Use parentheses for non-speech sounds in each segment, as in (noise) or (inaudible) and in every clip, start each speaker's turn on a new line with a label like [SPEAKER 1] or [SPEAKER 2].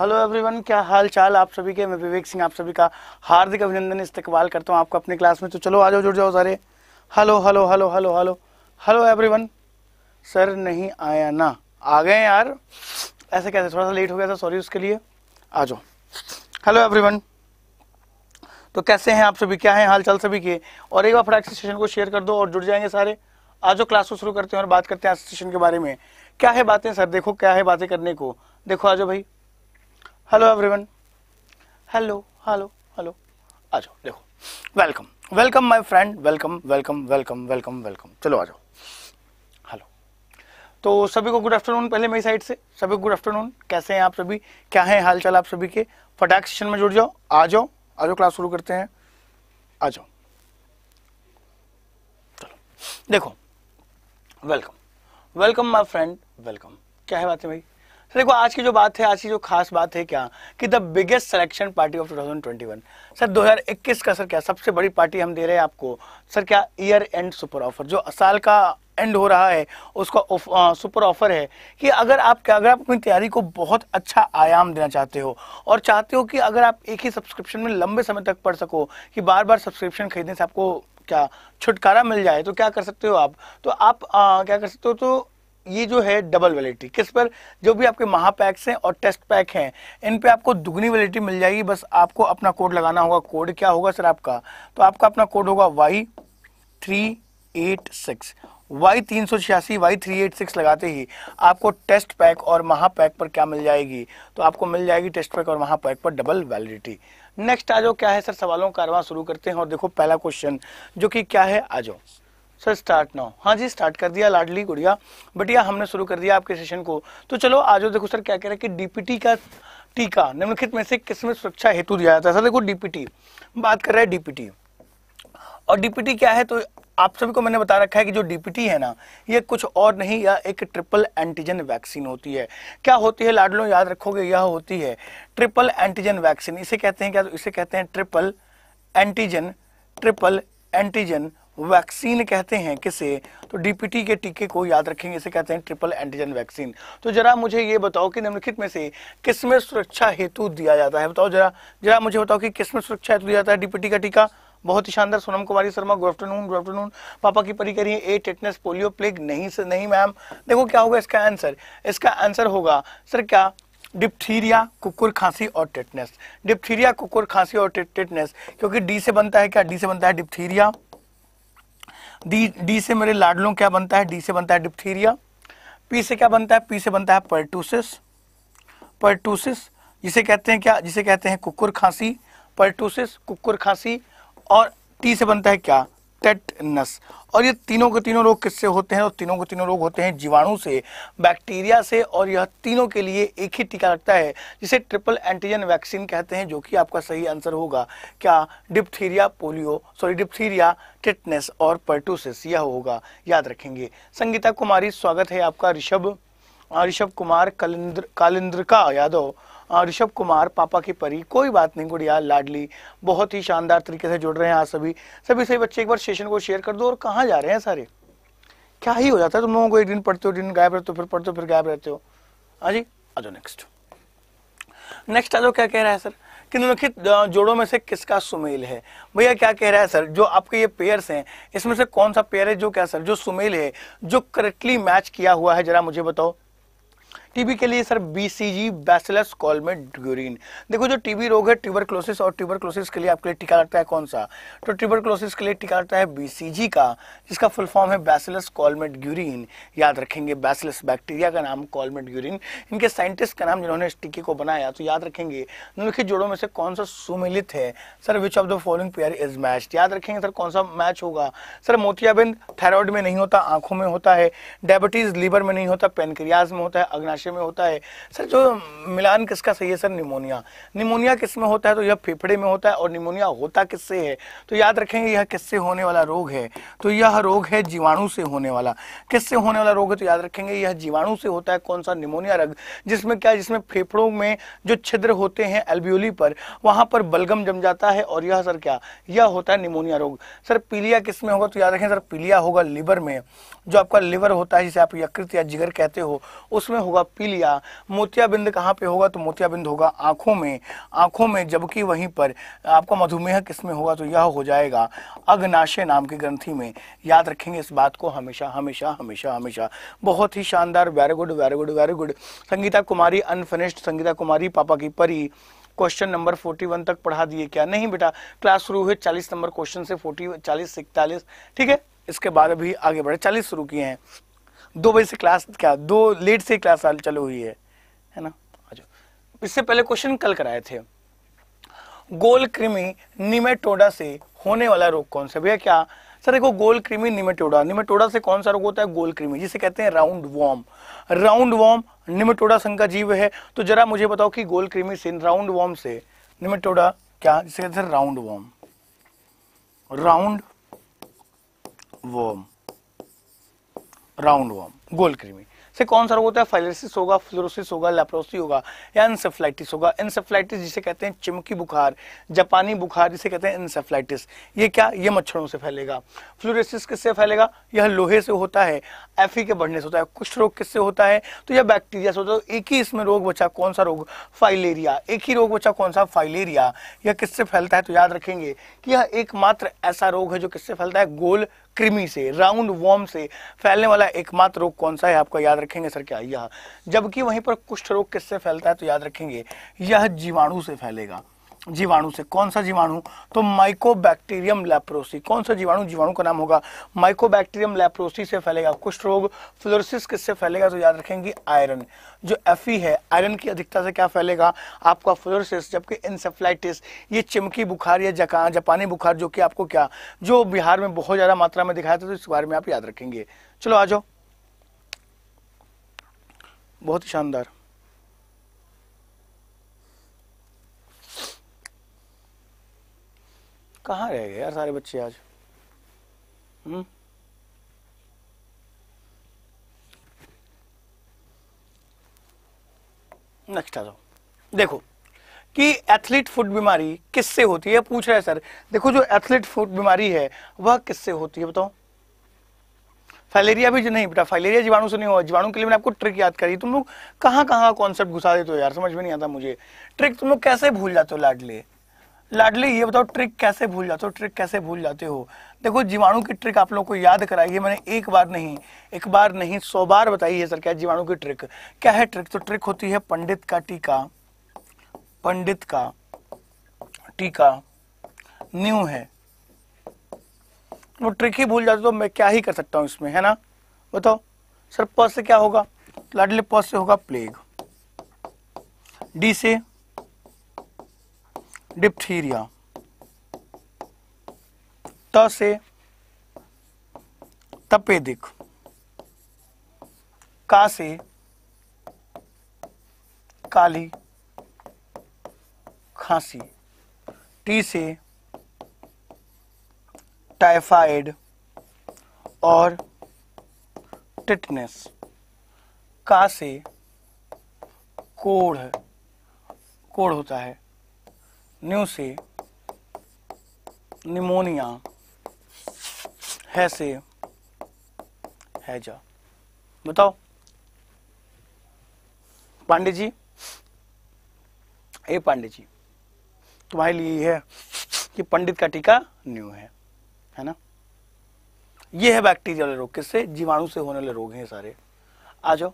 [SPEAKER 1] Hello everyone क्या हाल चाल आप सभी के मैं विवेक सिंह आप सभी का हार्दिक अभिनंदन इस्तेवाल करता हूँ आपको अपने क्लास में तो चलो आ जाओ जुड़ जाओ सारे hello hello hello hello hello hello everyone sir नहीं आया ना आ गए यार ऐसे कैसे थोड़ा सा लेट हो गया था सॉरी उसके लिए आ जाओ हेलो एवरीवन तो कैसे हैं आप सभी क्या है हाल चाल सभी के और एक बार फटाक से सेशन को शेयर कर दो और जुड़ जाएंगे सारे आज जो क्लास को शुरू करते हैं और बात करते हैं आज सेशन के बारे में क्या है बातें सर देखो क्या है बातें करने को देखो आ जाओ भाई hello everyone hello hello hello आ जाओ देखो welcome welcome my friend welcome welcome welcome welcome welcome चलो आ जाओ हेलो तो सभी को गुड आफ्टरनून पहले मेरी साइड से सभी को गुड आफ्टरनून कैसे हैं आप सभी क्या है चाल आप सभी के फटाक सेशन में जुड़ जाओ आ जाओ आ जाओ क्लास शुरू करते हैं आ जाओ चलो देखो welcome welcome my friend welcome क्या है बात है भाई देखो आज की जो बात है आज की जो खास बात है क्या कि the biggest selection party of 2021 sir 2021 का सर क्या सबसे बड़ी पार्टी हम दे रहे हैं आपको सर क्या ईयर एंड सुपर ऑफर जो साल का एंड हो रहा है उसका सुपर ऑफर है कि अगर आप क्या अगर आप अपनी तैयारी को बहुत अच्छा आयाम देना चाहते हो और चाहते हो कि अगर आप एक ही सब्सक्रिप्शन में लंबे समय तक पढ़ सको कि बार बार सब्सक्रिप्शन खरीदने से आपको क्या छुटकारा मिल जाए तो क्या कर सकते हो आप तो आप आ, क्या कर सकते हो तो ये जो है डबल वैलिडिटी किस पर जो भी आपके महापैक्स हैं और टेस्ट पैक हैं इन पे आपको दुगनी वैलिडिटी मिल जाएगी बस आपको अपना कोड लगाना होगा कोड क्या होगा सर आपका तो आपका अपना कोड होगा Y three eight six Y तीन सौ छियासी वाई थ्री एट सिक्स लगाते ही आपको टेस्ट पैक और महापैक पर क्या मिल जाएगी तो आपको मिल जाएगी टेस्ट पैक और महापैक पर डबल वैलिडिटी नेक्स्ट आ जाओ क्या है सर सवालों का कारवा शुरू करते हैं और देखो पहला क्वेश्चन जो कि क्या है आ जाओ सर स्टार्ट नाउ हाँ जी स्टार्ट कर दिया लाडली गुड़िया बटिया हमने शुरू कर दिया आपके सेशन को तो चलो आज देखो सर क्या कह रहे हैं कि डीपीटी का टीका निम्नलिखित में से किस में सुरक्षा हेतु दिया जाता है सर देखो डीपीटी बात कर रहे हैं डीपीटी और डीपीटी क्या है तो आप सभी को मैंने बता रखा है कि जो डीपीटी है ना ये कुछ और नहीं या एक ट्रिपल एंटीजन वैक्सीन होती है क्या होती है लाडलो याद रखोगे यह होती है ट्रिपल एंटीजन वैक्सीन इसे कहते हैं क्या तो इसे कहते हैं triple antigen triple antigen vaccine कहते हैं किसे तो डीपीटी के टीके को याद रखेंगे इसे कहते हैं ट्रिपल एंटीजन वैक्सीन तो जरा मुझे ये बताओ कि निम्नलिखित में से किसमें सुरक्षा हेतु दिया जाता है बताओ जरा जरा मुझे बताओ कि किसमें सुरक्षा हेतु दिया जाता है डीपीटी का टीका बहुत ही शानदार Sonam Kumari Sharma good afternoon good afternoon पापा की परी करिए ए टेटनेस पोलियो प्लेग नहीं सर नहीं मैम देखो क्या होगा इसका आंसर इसका आंसर होगा सर क्या डिप्थीरिया कुकुर खांसी और टेटनेस डिप्थीरिया कुकुर खांसी और टेटनेस क्योंकि डी से बनता है क्या डी से बनता है डिप्थीरिया डी डी से मेरे लाडलों क्या बनता है डी से बनता है डिप्थीरिया पी से क्या बनता है पी से बनता है पर्टूसिस पर्टूसिस जिसे कहते हैं क्या जिसे कहते हैं कुकुर खांसी पर्टूसिस कुकुर खांसी और टी से बनता है क्या टेटनस और ये तीनों के तीनों रोग किससे होते हैं और तो तीनों के तीनों रोग होते हैं जीवाणु से बैक्टीरिया से और यह तीनों के लिए एक ही टीका लगता है जिसे ट्रिपल एंटीजन वैक्सीन कहते हैं जो कि आपका सही आंसर होगा क्या diphtheria polio sorry diphtheria tetanus और पर्टोसिस यह होगा याद रखेंगे संगीता कुमारी स्वागत है आपका ऋषभ हाँ, ऋषभ कुमार कालिंद्र कालिंद्र का यादव ऋषभ कुमार पापा की परी कोई बात नहीं गुड़िया लाडली बहुत ही शानदार तरीके से जुड़ रहे हैं आज सभी सभी सही बच्चे एक बार सेशन को शेयर कर दो और कहाँ जा रहे हैं सारे क्या ही हो जाता है तुम लोगों को एक दिन पढ़ते हो दिन गायब रहते हो फिर पढ़ते हो फिर गायब रहते हो हाँ जी आ जाओ नेक्स्ट नेक्स्ट आ जाओ क्या कह रहा है सर कि निम्नलिखित जोड़ों में से किसका सुमेल है भैया क्या कह रहा है सर जो आपके ये पेयर्स हैं इसमें से कौन सा पेयर है जो क्या सर जो सुमेल है जो करेक्टली मैच किया हुआ है जरा मुझे बताओ टीबी के लिए सर बीसीजी बैसिलस कॉलमेड्यूरिन देखो जो टीबी रोग है ट्यूबरक्लोसिस और ट्यूबरक्लोसिस के लिए आपके लिए टीका लगता है कौन सा तो ट्यूबरक्लोसिस के लिए टीका लगता है बीसीजी का जिसका फुल फॉर्म है बैसिलस कॉलमेड्यूरिन याद रखेंगे बैसिलस बैक्टीरिया का नाम कॉलमेड्यूरिन इनके साइंटिस्ट का नाम जिन्होंने इस टीके को बनाया तो याद रखेंगे निम्नलिखित जोड़ों में से कौन सा सुमिलित है sir which of the following pair is match याद रखेंगे सर कौन सा मैच होगा सर मोतियाबिंद थायराइड में नहीं होता आंखों में होता है डायबिटीज लीवर में नहीं होता पेनक्रियाज में होता है अग्नाश विषय में होता है सर जो मिलान किसका सही है सर निमोनिया निमोनिया किस में होता है तो यह फेफड़े में होता है और निमोनिया होता किससे है तो याद रखेंगे यह किससे होने वाला रोग है तो यह रोग है जीवाणु से होने वाला किससे होने वाला रोग है तो याद रखेंगे यह जीवाणु से होता है कौन सा निमोनिया रोग जिसमें क्या जिसमें फेफड़ों में जो छिद्र होते हैं एल्ब्यूली पर वहां पर बलगम जम जाता है और यह सर क्या यह होता है निमोनिया रोग सर पीलिया किस में होगा तो याद रखें सर पीलिया होगा लिवर में जो आपका लिवर होता है जिसे आप यकृत या जिगर कहते हो उसमें होगा पी लिया मोतियाबिंद कहाँ पे होगा तो मोतियाबिंद होगा आंखों में आंखों में जबकि वहीं पर आपका मधुमेह किस में होगा तो यह हो जाएगा अग्नाशय नाम की ग्रंथि में याद रखेंगे इस बात को हमेशा हमेशा हमेशा हमेशा बहुत ही शानदार very good very good very good Sangita Kumari unfinished Sangita Kumari पापा की परी क्वेश्चन नंबर 41 तक पढ़ा दिए क्या नहीं बेटा क्लास शुरू हुए 40 नंबर क्वेश्चन से 40 चालीस इकतालीस ठीक है इसके बाद भी आगे बढ़े 40 शुरू किए हैं दो बजे से क्लास क्या दो लेट से क्लास चालू हुई है है ना अच्छा। इससे पहले क्वेश्चन कल कराए थे गोल कृमि निमेटोडा से होने वाला रोग कौन सा भैया क्या सर देखो गोल कृमि निमेटोडा निमेटोडा से कौन सा रोग होता है गोल कृमि जिसे कहते हैं round worm round worm nematoda संघ का जीव है तो जरा मुझे बताओ कि गोल कृमि से राउंड वॉर्म से निमेटोडा क्या जिसे कहते हैं round worm round worm round worm गोल क्रीमी से कौन सा रोग होता है फाइलिसिस होगा फ्लोरोसिस होगा लेप्रोसी होगा या इंसेफ्लाइटिस होगा इंसेफ्लाइटिस जिसे कहते हैं चिमकी बुखार जापानी बुखार जिसे कहते हैं इंसेफ्लाइटिस ये क्या ये मच्छरों से फैलेगा फ्लोरेसिस किससे फैलेगा यह लोहे से होता है एफी के बढ़ने से होता है कुछ रोग किससे होता है तो यह बैक्टीरिया से होता है तो एक ही इसमें रोग बचा कौन सा रोग फाइलेरिया एक ही रोग बचा कौन सा फाइलेरिया यह किससे फैलता है तो याद रखेंगे कि यह एकमात्र ऐसा रोग है जो किससे फैलता है गोल कृमि से राउंड वॉर्म से फैलने वाला एकमात्र रोग कौन सा है आपका याद रखेंगे सर क्या यह जबकि वहीं पर कुष्ठ रोग किससे फैलता है तो याद रखेंगे यह जीवाणु से फैलेगा जीवाणु से कौन सा जीवाणु तो माइकोबैक्टीरियम लेप्रोसी कौन सा जीवाणु जीवाणु का नाम होगा माइकोबैक्टीरियम लेप्रोसी से फैलेगा कुष्ठ रोग फ्लोरोसिस किससे फैलेगा तो याद रखेंगे आयरन जो एफ है आयरन की अधिकता से क्या फैलेगा आपका फ्लोरोसिस जबकि इंसेफ्लाइटिस ये चिमकी बुखार या जका जापानी बुखार जो कि आपको क्या जो बिहार में बहुत ज़्यादा मात्रा में दिखाया था तो इस बारे में आप याद रखेंगे चलो आ जाओ बहुत ही शानदार कहाँ रह गए यार सारे बच्चे आज हम्म नेक्स्ट आ जाओ देखो कि एथलीट फुट बीमारी किससे होती है पूछ रहे हैं सर देखो जो एथलीट फुट बीमारी है वह किससे होती है बताओ फाइलेरिया भी नहीं बेटा फाइलेरिया जीवाणु से नहीं हुआ जीवाणु के लिए मैंने आपको ट्रिक याद करी तुम लोग कहाँ कहाँ कॉन्सेप्ट घुसा देते हो यार समझ में नहीं आता मुझे ट्रिक तुम लोग कैसे भूल जाते हो लाडले लाडली ये बताओ ट्रिक कैसे भूल जाते हो ट्रिक कैसे भूल जाते हो देखो जीवाणु की ट्रिक आप लोग को याद कराई है मैंने एक बार नहीं एक बार नहीं सौ बार बताई है सर क्या जीवाणु की ट्रिक क्या है ट्रिक तो ट्रिक होती है पंडित का टीका पंडित का टीका न्यू है वो ट्रिक ही भूल जाते तो मैं क्या ही कर सकता हूँ इसमें है ना बताओ सर प से क्या होगा लाडली प से होगा प्लेग डी से डिप्थीरिया त से तपेदिक का से काली खांसी टी से टाइफाइड और टिटनेस का से कोढ़ कोढ़ होता है न्यू से निमोनिया है से हैजा बताओ पांडे जी ए पांडे जी तुम्हारे लिए है कि पंडित का टीका न्यू है है ना ये है बैक्टीरिया वाले रोग किससे जीवाणु से होने वाले रोग हैं सारे आ जाओ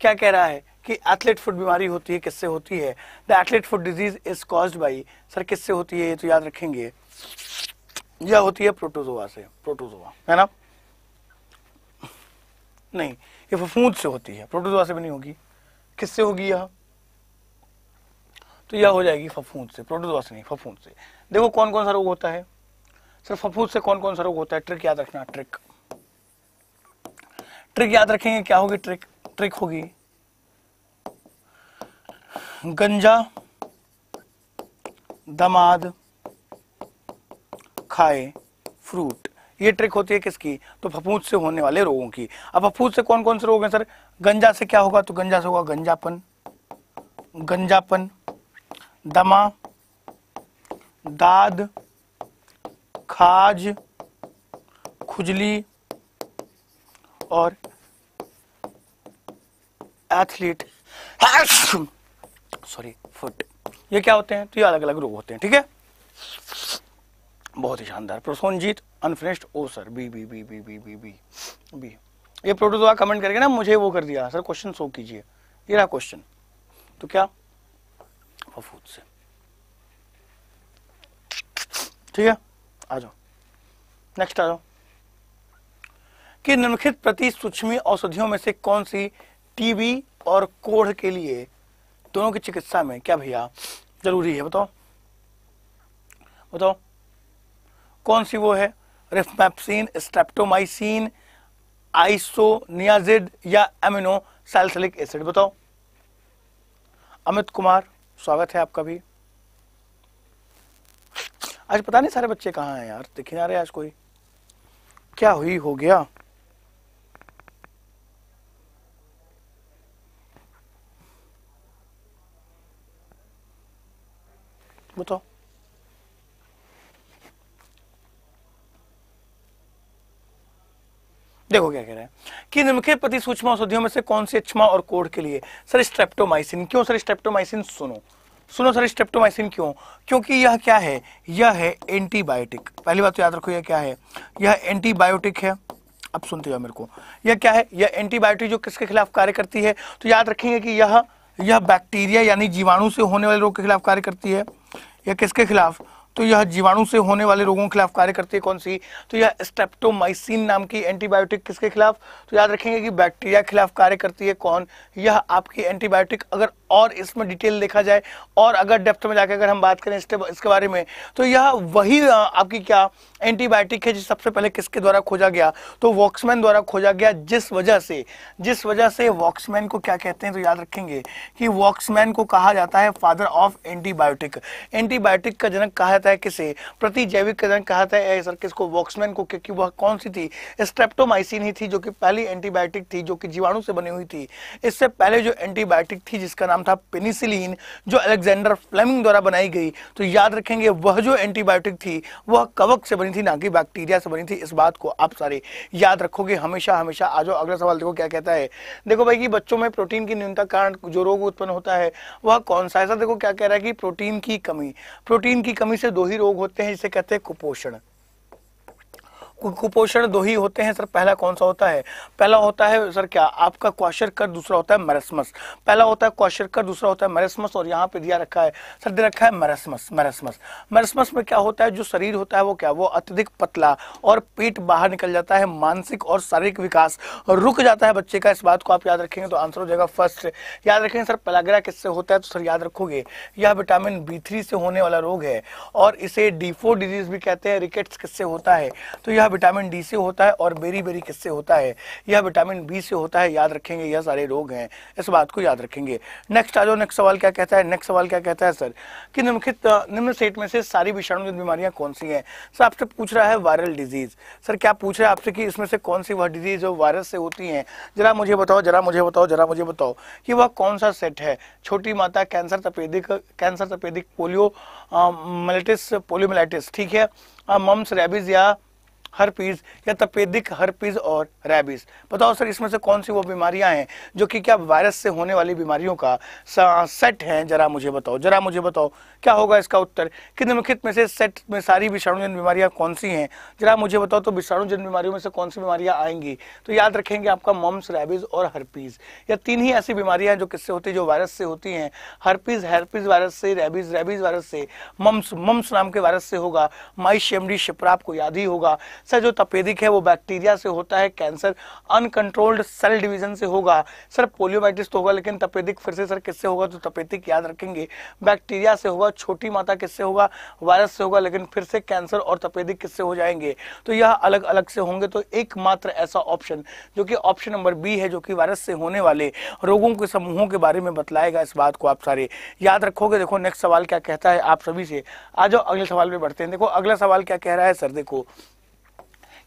[SPEAKER 1] क्या कह रहा है कि एथलेट फुट बीमारी होती है किससे होती है the athlete foot disease is caused by sir किससे होती है ये तो याद रखेंगे यह होती है प्रोटोजोआ से प्रोटोजोआ है ना नहीं ये फफूंद से होती है प्रोटोजोआ से भी नहीं होगी किससे होगी यह तो यह हो जाएगी फफूंद से प्रोटोजोआ से नहीं फफूंद से देखो कौन कौन सा रोग होता है सर फफूंद से कौन कौन सा रोग होता है ट्रिक याद रखना ट्रिक ट्रिक याद रखेंगे क्या होगी ट्रिक ट्रिक होगी गंजा दमाद खाए फ्रूट ये ट्रिक होती है किसकी तो फफूंद से होने वाले रोगों की अब फफूंद से कौन कौन से रोग हैं सर गंजा से क्या होगा तो गंजा से होगा गंजापन गंजापन दमा दाद खाज खुजली और एथलीट सॉरी फुट ये क्या होते हैं तो ये अलग अलग रोग होते हैं ठीक है बहुत ही शानदार प्रसोनजीत अनफिनिश्ड ओ sir B B B B B B B B ये प्रोटोजोआ कमेंट करके ना मुझे वो कर दिया सर क्वेश्चन सो कीजिए ये रहा क्वेश्चन तो क्या फफूद से ठीक है आ जाओ नेक्स्ट आ जाओ कि निम्नलिखित प्रति सूक्ष्मी औषधियों में से कौन सी टीबी और कोढ़ के लिए दोनों की चिकित्सा में क्या भैया जरूरी है बताओ बताओ कौन सी वो है रिफमैप्सिन स्ट्रेप्टोमाइसिन आइसोनियाजिड या एमिनो सैलसिलिक एसिड बताओ अमित कुमार स्वागत है आपका भी आज पता नहीं सारे बच्चे कहाँ हैं यार दिखे ना रहे आज कोई क्या हुई हो गया बताओ देखो क्या कह रहा है कि निम्नलिखित प्रति सूक्ष्म औषधियों में से कौन सी अच्छमा और कोड के लिए सर स्ट्रेप्टोमाइसिन क्यों सर स्ट्रेप्टोमाइसिन सुनो सुनो सर स्ट्रेप्टोमाइसिन क्यों क्योंकि यह क्या है यह है एंटीबायोटिक पहली बात तो याद रखो यह क्या है यह एंटीबायोटिक है अब सुनते जाओ मेरे को यह क्या है यह एंटीबायोटिक जो किसके खिलाफ कार्य करती है तो याद रखेंगे कि यह यह बैक्टीरिया यानी जीवाणु से होने वाले रोग के खिलाफ कार्य करती है या किसके खिलाफ तो यह जीवाणु से होने वाले रोगों के खिलाफ कार्य करती है कौन सी तो यह स्टेप्टोमाइसिन नाम की एंटीबायोटिक किसके खिलाफ तो याद रखेंगे कि बैक्टीरिया के खिलाफ कार्य करती है कौन यह आपकी एंटीबायोटिक अगर और इसमें डिटेल देखा जाए और अगर डेप्थ में जाकर अगर हम बात करें इसके, इसके बारे में तो यह वही आपकी क्या एंटीबायोटिक है जिस सबसे पहले किसके द्वारा खोजा गया तो वॉक्समैन द्वारा खोजा गया जिस वजह से जिस वजह से वॉक्समैन को क्या कहते हैं तो याद रखेंगे कि वॉक्समैन को कहा जाता है फादर ऑफ एंटीबायोटिक एंटीबायोटिक का जनक कहा जाता है किसे प्रतिजैविक का जनक कहा जाता है सर किसको वॉक्समैन को क्योंकि वह कौन सी थी स्ट्रेप्टोमाइसिन ही थी जो कि पहली एंटीबायोटिक थी जो कि जीवाणु से बनी हुई थी इससे पहले जो एंटीबायोटिक थी जिसका नाम था पेनिसिलिन जो अलेक्जेंडर फ्लेमिंग द्वारा बनाई गई तो याद रखेंगे वह जो एंटीबायोटिक थी वह कवक से बनी थी ना कि बैक्टीरिया से बनी थी इस बात को आप सारे याद रखोगे हमेशा हमेशा आज अगला सवाल देखो क्या कहता है देखो भाई कि बच्चों में प्रोटीन की न्यूनता कारण जो रोग उत्पन्न होता है वह कौन सा ऐसा देखो क्या कह रहा है कि प्रोटीन की कमी प्रोटीन की कमी से दो ही रोग होते हैं जिसे कहते हैं कुपोषण कुपोषण दो ही होते हैं सर पहला कौन सा होता है पहला होता है सर क्या आपका क्वाशर कर दूसरा होता है मरसमस पहला होता है क्वाशर कर दूसरा होता है मरसमस और यहाँ पे दिया रखा है सर दे रखा है मरसमस मरसमस मरसमस में क्या होता है जो शरीर होता है वो क्या वो अत्यधिक पतला और पेट बाहर निकल जाता है मानसिक और शारीरिक विकास रुक जाता है बच्चे का इस बात को आप याद रखेंगे तो आंसर हो जाएगा फर्स्ट याद रखेंगे सर पलाग्रा किससे होता है तो सर याद रखोगे यह विटामिन बी से होने वाला रोग है और इसे डी डिजीज भी कहते हैं रिकेट्स किससे होता है तो यह विटामिन डी से होता है और बेरी बेरी किससे होता है यह विटामिन बी से होता है याद रखेंगे यह सारे रोग हैं इस बात को याद रखेंगे नेक्स्ट आ जाओ नेक्स्ट सवाल क्या कहता है नेक्स्ट सवाल क्या कहता है सर कि निम्नलिखित निम्न सेट में से सारी विषाणुजनित बीमारियां कौन सी हैं सर आपसे पूछ रहा है वायरल डिजीज सर क्या पूछ रहा है आपसे कि इसमें से कौन सी वह डिजीज जो वायरस से होती हैं जरा मुझे बताओ जरा मुझे बताओ जरा मुझे बताओ कि वह कौन सा सेट है छोटी माता कैंसर तपेदिक कैंसर तपेदिक पोलियो मलेटिस पोलियोमलाइटिस ठीक है मम्स रेबिज या हरपीज या तपेदिक हर्पीज और रैबीज बताओ सर इसमें से कौन सी वो बीमारियां हैं जो कि क्या वायरस से होने वाली बीमारियों का सेट है जरा मुझे बताओ जरा मुझे बताओ क्या होगा इसका उत्तर निम्नलिखित में से सेट में सारी विषाणुजन बीमारियां कौन सी हैं जरा मुझे बताओ तो विषाणुजन बीमारियों में से कौन सी बीमारियां आएंगी तो याद रखेंगे आपका मम्स रैबीज और हर्पीज या तीन ही ऐसी बीमारियां जो किससे होती है जो वायरस से होती हैं हर्पीज हर्पीज वायरस से रैबीज रैबीज वायरस से मम्स मम्स नाम के वायरस से होगा माइश एमडी शिप्रा आपको याद ही होगा सर जो तपेदिक है वो बैक्टीरिया से होता है कैंसर अनकंट्रोल्ड सेल डिवीजन से होगा सर पोलियोमाइटिस तो होगा लेकिन तपेदिक फिर से सर किससे होगा तो तपेदिक याद रखेंगे बैक्टीरिया से होगा छोटी माता किससे होगा वायरस से होगा लेकिन फिर से कैंसर और तपेदिक किससे हो जाएंगे तो यह अलग अलग से होंगे तो एकमात्र ऐसा ऑप्शन जो कि ऑप्शन नंबर बी है जो कि वायरस से होने वाले रोगों के समूहों के बारे में बतलाएगा इस बात को आप सारे याद रखोगे देखो नेक्स्ट सवाल क्या कहता है आप सभी से आ जाओ अगले सवाल पे बढ़ते हैं देखो अगला सवाल क्या कह रहा है सर देखो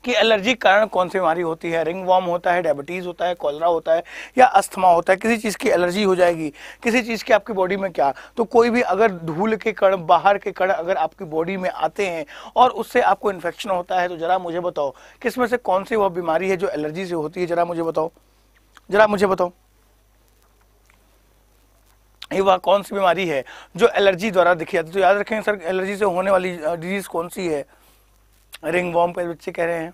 [SPEAKER 1] कि एलर्जी कारण कौन सी बीमारी होती है रिंग वॉर्म होता है डायबिटीज़ होता है कॉलरा होता है या अस्थमा होता है किसी चीज़ की एलर्जी हो जाएगी किसी चीज़ की आपकी बॉडी में क्या तो कोई भी अगर धूल के कण बाहर के कण अगर आपकी बॉडी में आते हैं और उससे आपको इन्फेक्शन होता है तो ज़रा मुझे बताओ किस में से कौन सी वह बीमारी है जो एलर्जी से होती है ज़रा मुझे बताओ ज़रा मुझे बताओ ये वह कौन सी बीमारी है जो एलर्जी द्वारा दिखी जाती है तो याद रखें सर एलर्जी से होने वाली डिजीज़ कौन सी है रिंग वॉम पे बच्चे कह रहे हैं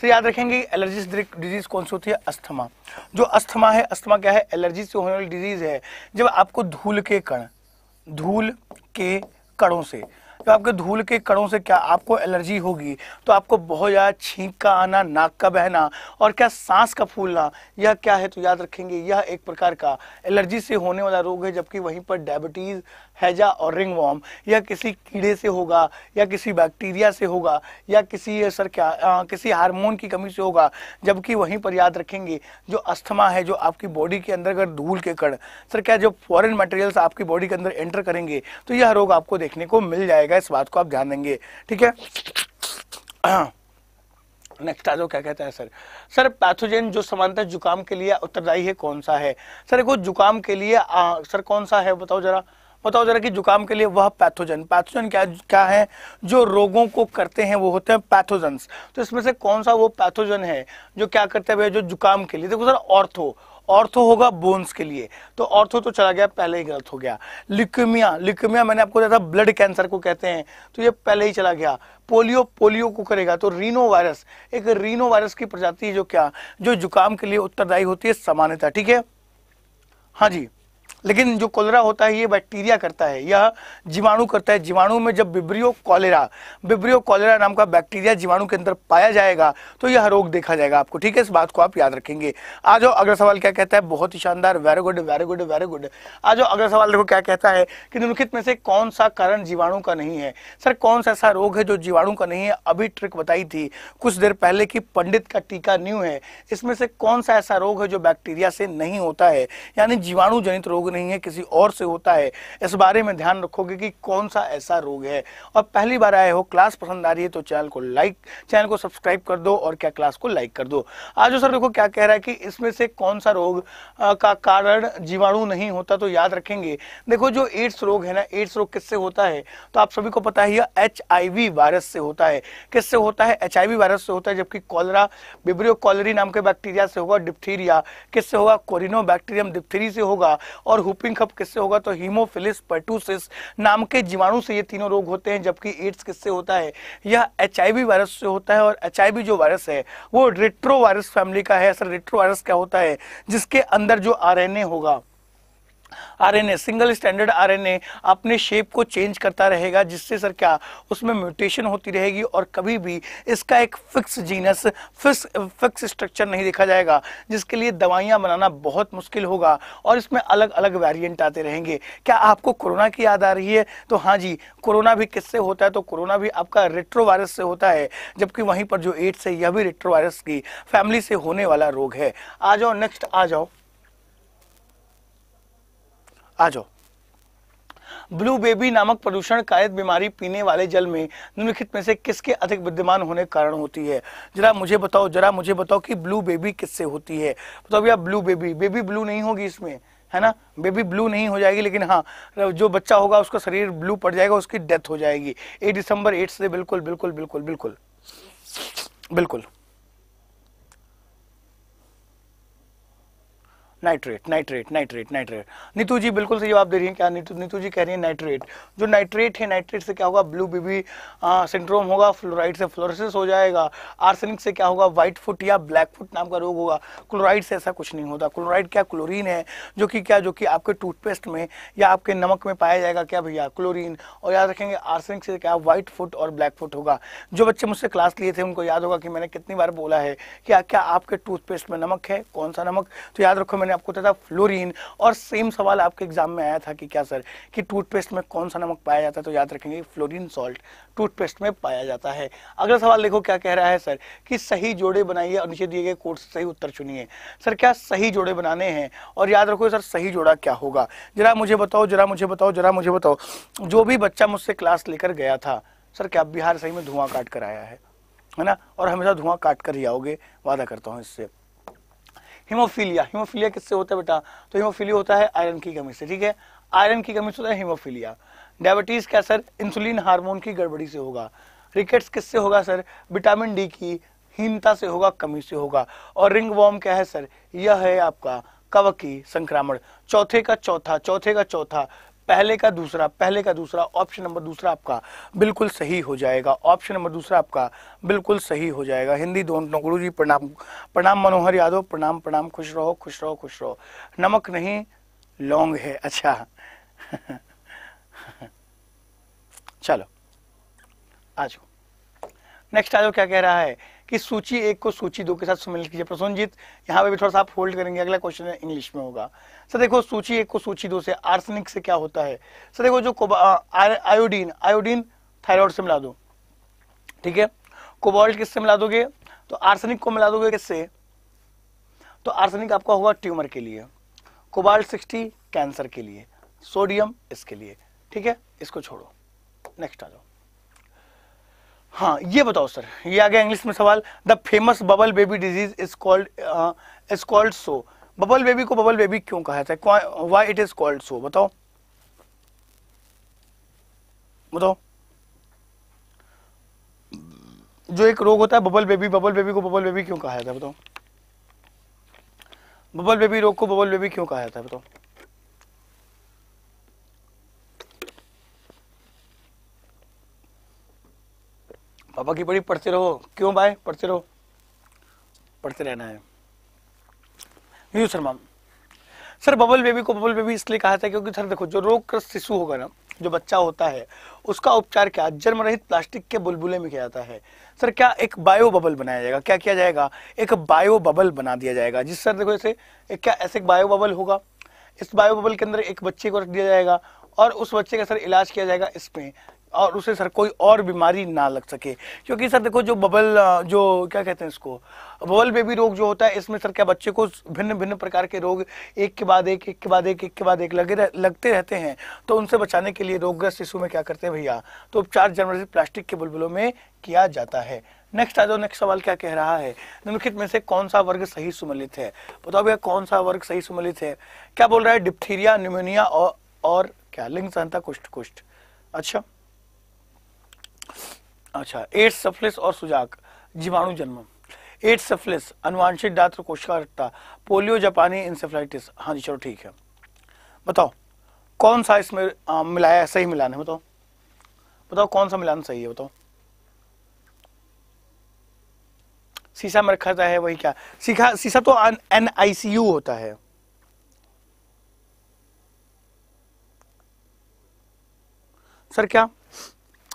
[SPEAKER 1] तो याद रखेंगे एलर्जिस डिजीज कौन सी होती है अस्थमा जो अस्थमा है अस्थमा क्या है एलर्जी से होने वाली डिजीज है जब आपको धूल के कण धूल के कणों से जब आपके धूल के कणों से क्या आपको एलर्जी होगी तो आपको बहुत ज़्यादा छींक का आना नाक का बहना और क्या सांस का फूलना यह क्या है तो याद रखेंगे यह एक प्रकार का एलर्जी से होने वाला रोग है जबकि वहीं पर डायबिटीज़ हैजा और वॉर्म या किसी कीड़े से होगा या किसी बैक्टीरिया से होगा या किसी सर क्या आ, किसी हार्मोन की कमी से होगा जबकि वहीं पर याद रखेंगे जो अस्थमा है जो आपकी बॉडी के अंदर अगर धूल के कण सर क्या जो फॉरेन मटेरियल्स आपकी बॉडी के अंदर एंटर करेंगे तो यह रोग आपको देखने को मिल जाएगा इस बात को आप ध्यान देंगे ठीक है नेक्स्ट (clears throat) आज क्या कहता है सर सर पैथोजेन जो समानता जुकाम के लिए उत्तरदायी है कौन सा है सर देखो जुकाम के लिए आ, सर कौन सा है बताओ जरा बताओ जरा कि जुकाम के लिए वह पैथोजन पैथोजन क्या क्या है जो रोगों को करते हैं वो होते हैं पैथोजन तो इसमें से कौन सा वो पैथोजन है जो क्या करते हैं जो जुकाम के लिए देखो सर ऑर्थो ऑर्थो होगा बोन्स के लिए तो ऑर्थो तो चला गया पहले ही गलत हो गया लिक्यूमिया लिक्यूमिया मैंने आपको था ब्लड कैंसर को कहते हैं तो ये पहले ही चला गया पोलियो पोलियो को करेगा तो रीनो वायरस एक रीनो वायरस की प्रजाति जो क्या जो जुकाम के लिए उत्तरदायी होती है सामान्यता ठीक है हाँ जी लेकिन जो कोलेरा होता है ये बैक्टीरिया करता है यह जीवाणु करता है जीवाणु में जब बिब्रियो कोलेरा बिब्रियो कोलेरा नाम का बैक्टीरिया जीवाणु के अंदर पाया जाएगा तो यह रोग देखा जाएगा आपको ठीक है इस बात को आप याद रखेंगे आज अगला सवाल क्या कहता है बहुत ही शानदार very good very good very good आज अगला सवाल देखो क्या कहता है कि निम्नलिखित में से कौन सा कारण जीवाणु का नहीं है सर कौन सा ऐसा रोग है जो जीवाणु का नहीं है अभी ट्रिक बताई थी कुछ देर पहले की पंडित का टीका न्यू है इसमें से कौन सा ऐसा रोग है जो बैक्टीरिया से नहीं होता है यानी जीवाणु जनित रोग नहीं है किसी और से होता है इस बारे में ध्यान रखोगे कि कौन सा ऐसा रोग है और पहली बार आए हो क्लास पसंद आ रही है तो चैनल को लाइक चैनल को सब्सक्राइब कर दो और क्या क्लास को लाइक कर दो आज सर देखो क्या कह रहा है कि इसमें से कौन सा रोग का कारण जीवाणु नहीं होता तो याद रखेंगे देखो जो एड्स रोग है ना एड्स रोग किससे होता है तो आप सभी को पता ही है एच वायरस से होता है किससे होता है एच वायरस से होता है जबकि कॉलरा बिब्रियो कॉलरी नाम के बैक्टीरिया से होगा डिप्थीरिया किससे होगा कोरिनो बैक्टीरियम डिप्थीरी से होगा और हुपिंग कफ किससे होगा तो हीमोफिलिस पर्टूसिस नाम के जीवाणु से ये तीनों रोग होते हैं जबकि एड्स किससे होता है यह एच वायरस से होता है और एच जो वायरस है वो वायरस फैमिली का है सर वायरस क्या होता है जिसके अंदर जो आर होगा आरएनए सिंगल स्टैंडर्ड आरएनए अपने शेप को चेंज करता रहेगा जिससे सर क्या उसमें म्यूटेशन होती रहेगी और कभी भी इसका एक fix genus fix fix structure नहीं देखा जाएगा जिसके लिए दवाइयाँ बनाना बहुत मुश्किल होगा और इसमें अलग अलग वेरियंट आते रहेंगे क्या आपको कोरोना की याद आ रही है तो हाँ जी कोरोना भी किससे होता है तो कोरोना भी आपका रेट्रो से होता है जबकि वहीं पर जो एड्स है यह भी रेट्रो की फैमिली से होने वाला रोग है आ जाओ नेक्स्ट आ जाओ आ जाओ ब्लू बेबी नामक प्रदूषण कायद बीमारी पीने वाले जल में निम्नलिखित में से किसके अधिक विद्यमान होने के कारण होती है जरा मुझे बताओ जरा मुझे बताओ कि ब्लू बेबी किससे होती है बताओ भैया ब्लू बेबी बेबी ब्लू नहीं होगी इसमें है ना बेबी ब्लू नहीं हो जाएगी लेकिन हाँ जो बच्चा होगा उसका शरीर ब्लू पड़ जाएगा उसकी डेथ हो जाएगी एट दिसंबर एट से बिल्कुल बिल्कुल बिल्कुल बिल्कुल बिल्कुल nitrate nitrate nitrate nitrate Nitu ji बिल्कुल सही जवाब दे रही हैं क्या नीतू नीतू जी कह रही है नाइट्रेट जो नाइट्रेट है नाइट्रेट से क्या होगा ब्लू बेबी सिंड्रोम होगा फ्लोराइड से फ्लोरोसिस हो जाएगा आर्सेनिक से क्या होगा वाइट फुट या ब्लैक फुट नाम का रोग होगा क्लोराइड से ऐसा कुछ नहीं होता क्लोराइड क्या क्लोरीन है जो कि क्या जो कि आपके टूथपेस्ट में या आपके नमक में पाया जाएगा क्या भैया क्लोरीन और याद रखेंगे आर्सेनिक से क्या व्हाइट फुट और ब्लैक फुट होगा जो बच्चे मुझसे क्लास लिए थे उनको याद होगा कि मैंने कितनी बार बोला है कि क्या आपके टूथपेस्ट में नमक है कौन सा नमक तो याद रखो मैंने आपको बताया था फ्लोरिन और सेम सवाल आपके एग्जाम में आया था कि क्या सर कि टूथपेस्ट में कौन सा नमक पाया जाता है तो याद रखेंगे फ्लोरिन सॉल्ट टूथपेस्ट में पाया जाता है अगला सवाल देखो क्या कह रहा है सर कि सही जोड़े बनाइए और नीचे दिए गए कोर्स सही उत्तर चुनिए सर क्या सही जोड़े बनाने हैं और याद रखो सर सही जोड़ा क्या होगा जरा मुझे बताओ जरा मुझे बताओ जरा मुझे बताओ जो भी बच्चा मुझसे क्लास लेकर गया था सर क्या बिहार सही में धुआं काट कर आया है है ना और हमेशा धुआं काट कर ही आओगे वादा करता हूँ इससे हीमोफीलिया हीमोफीलिया किससे होता है बेटा तो हीमोफीलिया होता है आयरन की कमी से ठीक है आयरन की कमी से होता है हीमोफीलिया डायबिटीज का असर इंसुलिन हार्मोन की गड़बड़ी से होगा रिकेट्स किससे होगा सर विटामिन डी की हीनता से होगा कमी से होगा और रिंग वॉर्म क्या है सर यह है आपका कवक की संक्रमण चौथे का चौथा चौथे का चौथा पहले का दूसरा पहले का दूसरा ऑप्शन नंबर दूसरा आपका बिल्कुल सही हो जाएगा ऑप्शन नंबर दूसरा आपका बिल्कुल सही हो जाएगा हिंदी दोनों नो गुरु जी प्रणाम प्रणाम मनोहर यादव प्रणाम प्रणाम खुश रहो खुश रहो खुश रहो नमक नहीं लौंग है अच्छा (laughs) चलो आज नेक्स्ट आज क्या कह रहा है कि सूची एक को सूची दो के साथ सम्मिलित कीजिए प्रसन्नजीत यहाँ पे भी थोड़ा सा आप होल्ड करेंगे अगला क्वेश्चन इंग्लिश में होगा सर देखो सूची एक को सूची दो से आर्सनिक से क्या होता है सर देखो जो आयोडीन आयोडीन थायरॉइड से मिला दो ठीक है कोबाल्ट किससे मिला दोगे तो आर्सनिक को मिला दोगे किससे तो आर्सनिक आपका होगा ट्यूमर के लिए कोबाल्ट सिक्सटी कैंसर के लिए सोडियम इसके लिए ठीक है इसको छोड़ो नेक्स्ट आ जाओ हाँ ये बताओ सर ये आ गया इंग्लिश में सवाल the famous bubble baby disease is called is called so bubble baby को बबल बेबी क्यों कहा जाता है why it is called so बताओ बताओ जो एक रोग होता है बबल बेबी बबल बेबी को बबल बेबी क्यों कहा जाता है बताओ बबल बेबी रोग को बबल बेबी क्यों कहा जाता है बताओ पापा की बड़ी पढ़ते रहो क्यों भाई पढ़ते रहो पढ़ते रहना है यू तो sir ma'am sir bubble baby को बबल बेबी इसलिए कहा था क्योंकि सर देखो जो रोगग्रस्त शिशु होगा ना जो बच्चा होता है उसका उपचार क्या जन्म रहित प्लास्टिक के बुलबुले में किया जाता है सर क्या एक बायो बबल बनाया जाएगा क्या किया जाएगा एक बायो बबल बना दिया जाएगा जिस सर देखो ऐसे एक क्या ऐसे एक बायो बबल होगा इस बायो बबल के अंदर एक बच्चे को रख दिया जाएगा और उस बच्चे का सर इलाज किया जाएगा इसमें और उसे सर कोई और बीमारी ना लग सके क्योंकि सर देखो जो बबल जो क्या कहते हैं इसको बबल बेबी रोग जो होता है इसमें सर क्या बच्चे को भिन्न भिन्न प्रकार के रोग एक के बाद एक एक के बाद एक एक के बाद एक लगे रह, लगते रहते हैं तो उनसे बचाने के लिए रोगग्रस्त शिशु में क्या करते हैं भैया तो उपचार जनवरी प्लास्टिक के बुलबुलों में किया जाता है नेक्स्ट आ जाओ नेक्स्ट सवाल क्या कह रहा है निम्नलिखित में से कौन सा वर्ग सही सुमिलित है बताओ भैया कौन सा वर्ग सही सुमिलित है क्या बोल रहा है डिप्थीरिया न्यूमोनिया और, और क्या लिंग संता कुष्ठ कुष्ठ अच्छा अच्छा एड्स सफलिस और सुजाक जीवाणु जन्म एड्स सफलिस अनुवांशिक डात्र कोशिकाता पोलियो जापानी इंसेफ्लाइटिस हाँ जी चलो ठीक है बताओ कौन सा इसमें आ, मिलाया है सही मिलाने बताओ बताओ कौन सा मिलान सही है बताओ सीसा में रखा जाता है वही क्या सीखा सीसा तो एन आई सी यू होता है सर क्या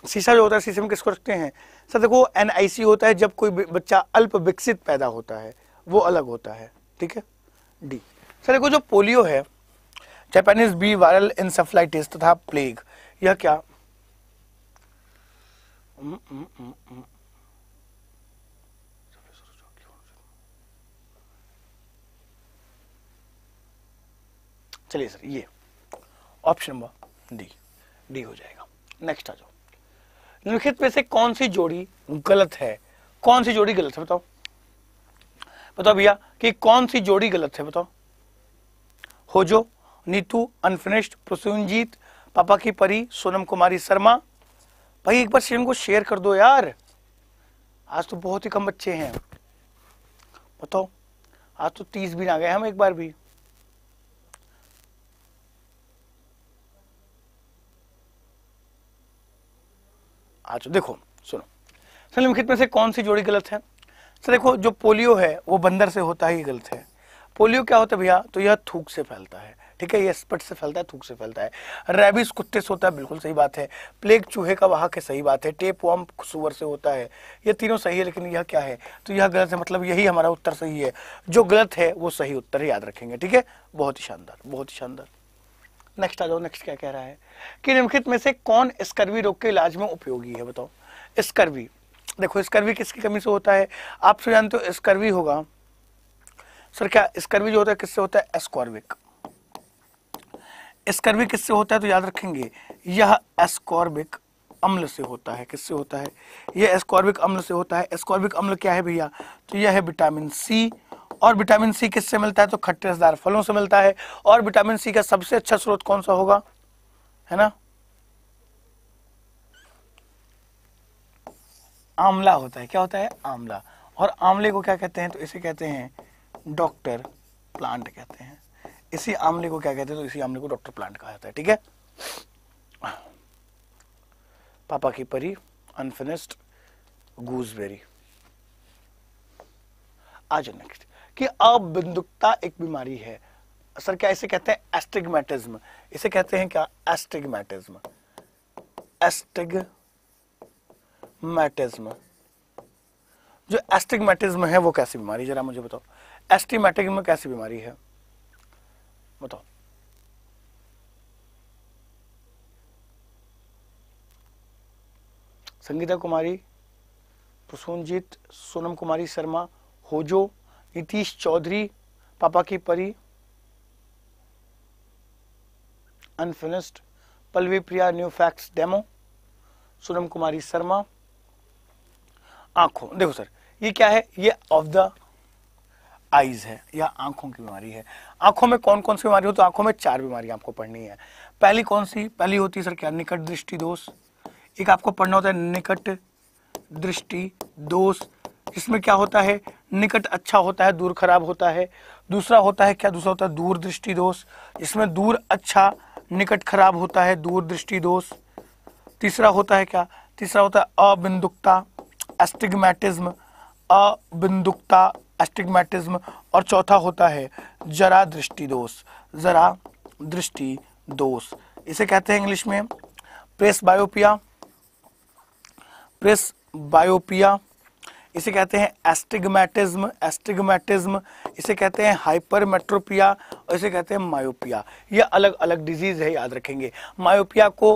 [SPEAKER 1] शीशा जो होता है शीशे में किसको रखते हैं सर देखो एन होता है जब कोई बच्चा अल्प विकसित पैदा होता है वो अलग होता है ठीक है डी सर देखो जो पोलियो है जापानीज बी वायरल इंसेफ्लाइटिस तथा प्लेग यह क्या चलिए सर ये ऑप्शन नंबर डी डी हो जाएगा नेक्स्ट आ जाओ लिखित में से कौन सी जोड़ी गलत है कौन सी जोड़ी गलत है बताओ बताओ भैया कि कौन सी जोड़ी गलत है बताओ होजो नीतू अनफिनिश्ड प्रसूनजीत पापा की परी सोनम कुमारी शर्मा भाई एक बार सेशन को शेयर कर दो यार आज तो बहुत ही कम बच्चे हैं बताओ आज तो तीस भी ना गए हम एक बार भी आज देखो सुनो सलिमखित में से कौन सी जोड़ी गलत है सर तो देखो जो पोलियो है वो बंदर से होता ही गलत है पोलियो क्या होता है भैया तो यह थूक से फैलता है ठीक है यह स्पट से फैलता है थूक से फैलता है रेबिस कुत्ते से होता है बिल्कुल सही बात है प्लेग चूहे का वाहक है सही बात है टेप वम सुअर से होता है यह तीनों सही है लेकिन यह क्या है तो यह गलत है मतलब यही हमारा उत्तर सही है जो गलत है वो सही उत्तर याद रखेंगे ठीक है बहुत ही शानदार बहुत ही शानदार नेक्स्ट आ जाओ नेक्स्ट क्या कह रहा है कि निम्नलिखित में से कौन स्कर्वी रोग के इलाज में उपयोगी है बताओ स्कर्वी देखो स्कर्वी किसकी कमी से होता है आप सब जानते हो स्कर्वी होगा सर क्या स्कर्वी जो होता है किससे होता है एस्कॉर्बिक स्कर्वी किससे होता है तो याद रखेंगे यह एस्कॉर्बिक अम्ल से होता है किससे होता है यह एस्कॉर्बिक अम्ल से होता है एस्कॉर्बिक अम्ल क्या है भैया तो यह है विटामिन सी और विटामिन सी किससे मिलता है तो खट्टे रसदार फलों से मिलता है और विटामिन सी का सबसे अच्छा स्रोत कौन सा होगा है ना आंवला होता है क्या होता है आंवला और आंवले को क्या कहते हैं तो इसे कहते हैं डॉक्टर प्लांट कहते हैं इसी आंवले को क्या कहते हैं तो इसी आंवले को डॉक्टर प्लांट कहा जाता है ठीक है पापा की परी unfinished गूजबेरी आज नेक्स्ट कि अबिंदुकता एक बीमारी है सर क्या इसे कहते हैं एस्टिग्मेटिज्म इसे कहते हैं क्या एस्टिग्मेटिज्म एस्टिग्मेटिज्म जो एस्टिग्मेटिज्म है वो कैसी बीमारी जरा मुझे बताओ एस्टिमेटिज्म कैसी बीमारी है बताओ संगीता कुमारी प्रसूनजीत सोनम कुमारी शर्मा होजो नीतीश चौधरी पापा की परी unfinished Pallavi Priya new facts demo Sonam Kumari Sharma आंखों देखो सर ये क्या है ये ऑफ द आईज है या आंखों की बीमारी है आंखों में कौन कौन सी बीमारी हो तो आंखों में चार बीमारी आपको पढ़नी है पहली कौन सी पहली होती है सर क्या निकट दृष्टि दोष एक आपको पढ़ना होता है निकट दृष्टि दोष इसमें क्या होता है निकट अच्छा होता है दूर खराब होता है दूसरा होता है क्या दूसरा होता है दूर दृष्टि दोष इसमें दूर अच्छा निकट खराब होता है दूर दृष्टि दोष तीसरा होता है क्या तीसरा होता है अबिंदुकता एस्टिग्मेटिज्म अबिंदुकता एस्टिग्मेटिज्म और चौथा होता है जरा दृष्टि दोष जरा दृष्टि दोष इसे कहते हैं इंग्लिश में प्रेस बायोपिया प्रेस बायोपिया इसे कहते हैं एस्टिगमेटिज्म एस्टिगमेटिज्म इसे कहते हैं हाइपरमेट्रोपिया और इसे कहते हैं मायोपिया ये अलग अलग डिजीज है याद रखेंगे मायोपिया को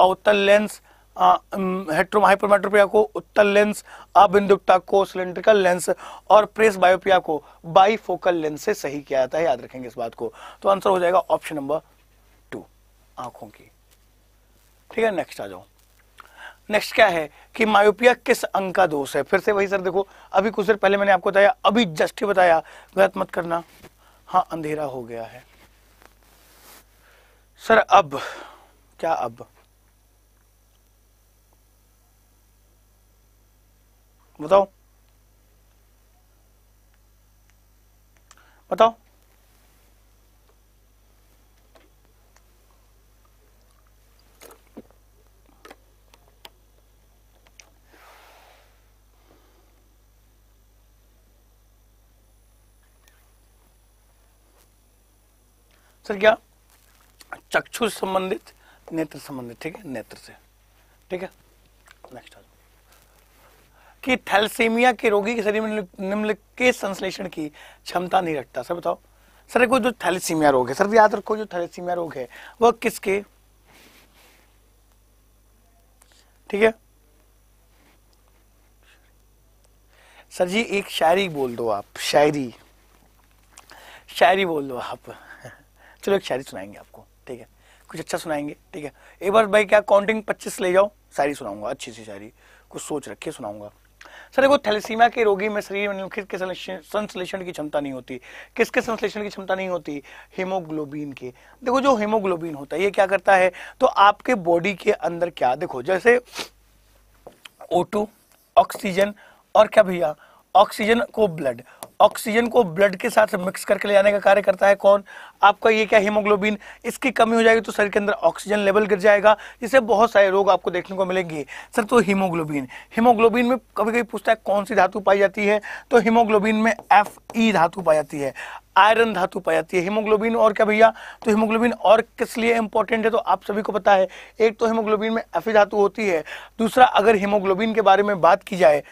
[SPEAKER 1] अवतल लेंस हेट्रो हाइपरमेट्रोपिया को उत्तल लेंस अबिंदुकता को सिलेंड्रिकल लेंस और प्रेस बायोपिया को बाईफोकल लेंस से सही किया जाता है याद रखेंगे इस बात को तो आंसर हो जाएगा ऑप्शन नंबर टू आंखों की ठीक है नेक्स्ट आ जाओ नेक्स्ट क्या है कि मायोपिया किस अंग का दोष है फिर से वही सर देखो अभी कुछ देर पहले मैंने आपको बताया अभी जस्ट ही बताया गलत मत करना हाँ अंधेरा हो गया है सर अब क्या अब बताओ बताओ सर क्या चक्षु संबंधित नेत्र संबंधित ठीक है नेत्र से ठीक है नेक्स्ट कि थैलसीमिया के रोगी के शरीर में निम्नलिखित संश्लेषण की क्षमता नहीं रखता सर बताओ सर को जो थैलसीमिया रोग है सर याद रखो जो थैलसीमिया रोग है वह किसके ठीक है सर जी एक शायरी बोल दो आप शायरी शायरी बोल दो आप चलो एक शायरी सुनाएंगे आपको ठीक है कुछ अच्छा सुनाएंगे ठीक है एक बार भाई क्या काउंटिंग पच्चीस ले जाओ शायरी सुनाऊंगा अच्छी सी शायरी कुछ सोच रखिए सुनाऊंगा सर देखो थैलेसीमा के रोगी में शरीर में के संश्लेषण की क्षमता नहीं होती किसके संश्लेषण की क्षमता नहीं होती हीमोग्लोबिन के देखो जो हीमोग्लोबिन होता है ये क्या करता है तो आपके बॉडी के अंदर क्या देखो जैसे ओ ऑक्सीजन और क्या भैया ऑक्सीजन को ब्लड ऑक्सीजन को ब्लड के साथ मिक्स करके ले जाने का कार्य करता है कौन आपका ये क्या हीमोग्लोबिन इसकी कमी हो जाएगी तो शरीर के अंदर ऑक्सीजन लेवल गिर जाएगा जिससे बहुत सारे रोग आपको देखने को मिलेंगे सर तो हीमोग्लोबिन हीमोग्लोबिन में कभी कभी पूछता है कौन सी धातु पाई जाती है तो हीमोग्लोबिन में एफ ई धातु पाई जाती है आयरन धातु पाई जाती है हीमोग्लोबिन और क्या भैया तो हीमोग्लोबिन और किस लिए इंपॉर्टेंट है तो आप सभी को पता है एक तो हीमोग्लोबिन में एफ ई धातु होती है दूसरा अगर हीमोग्लोबिन के बारे में बात की जाए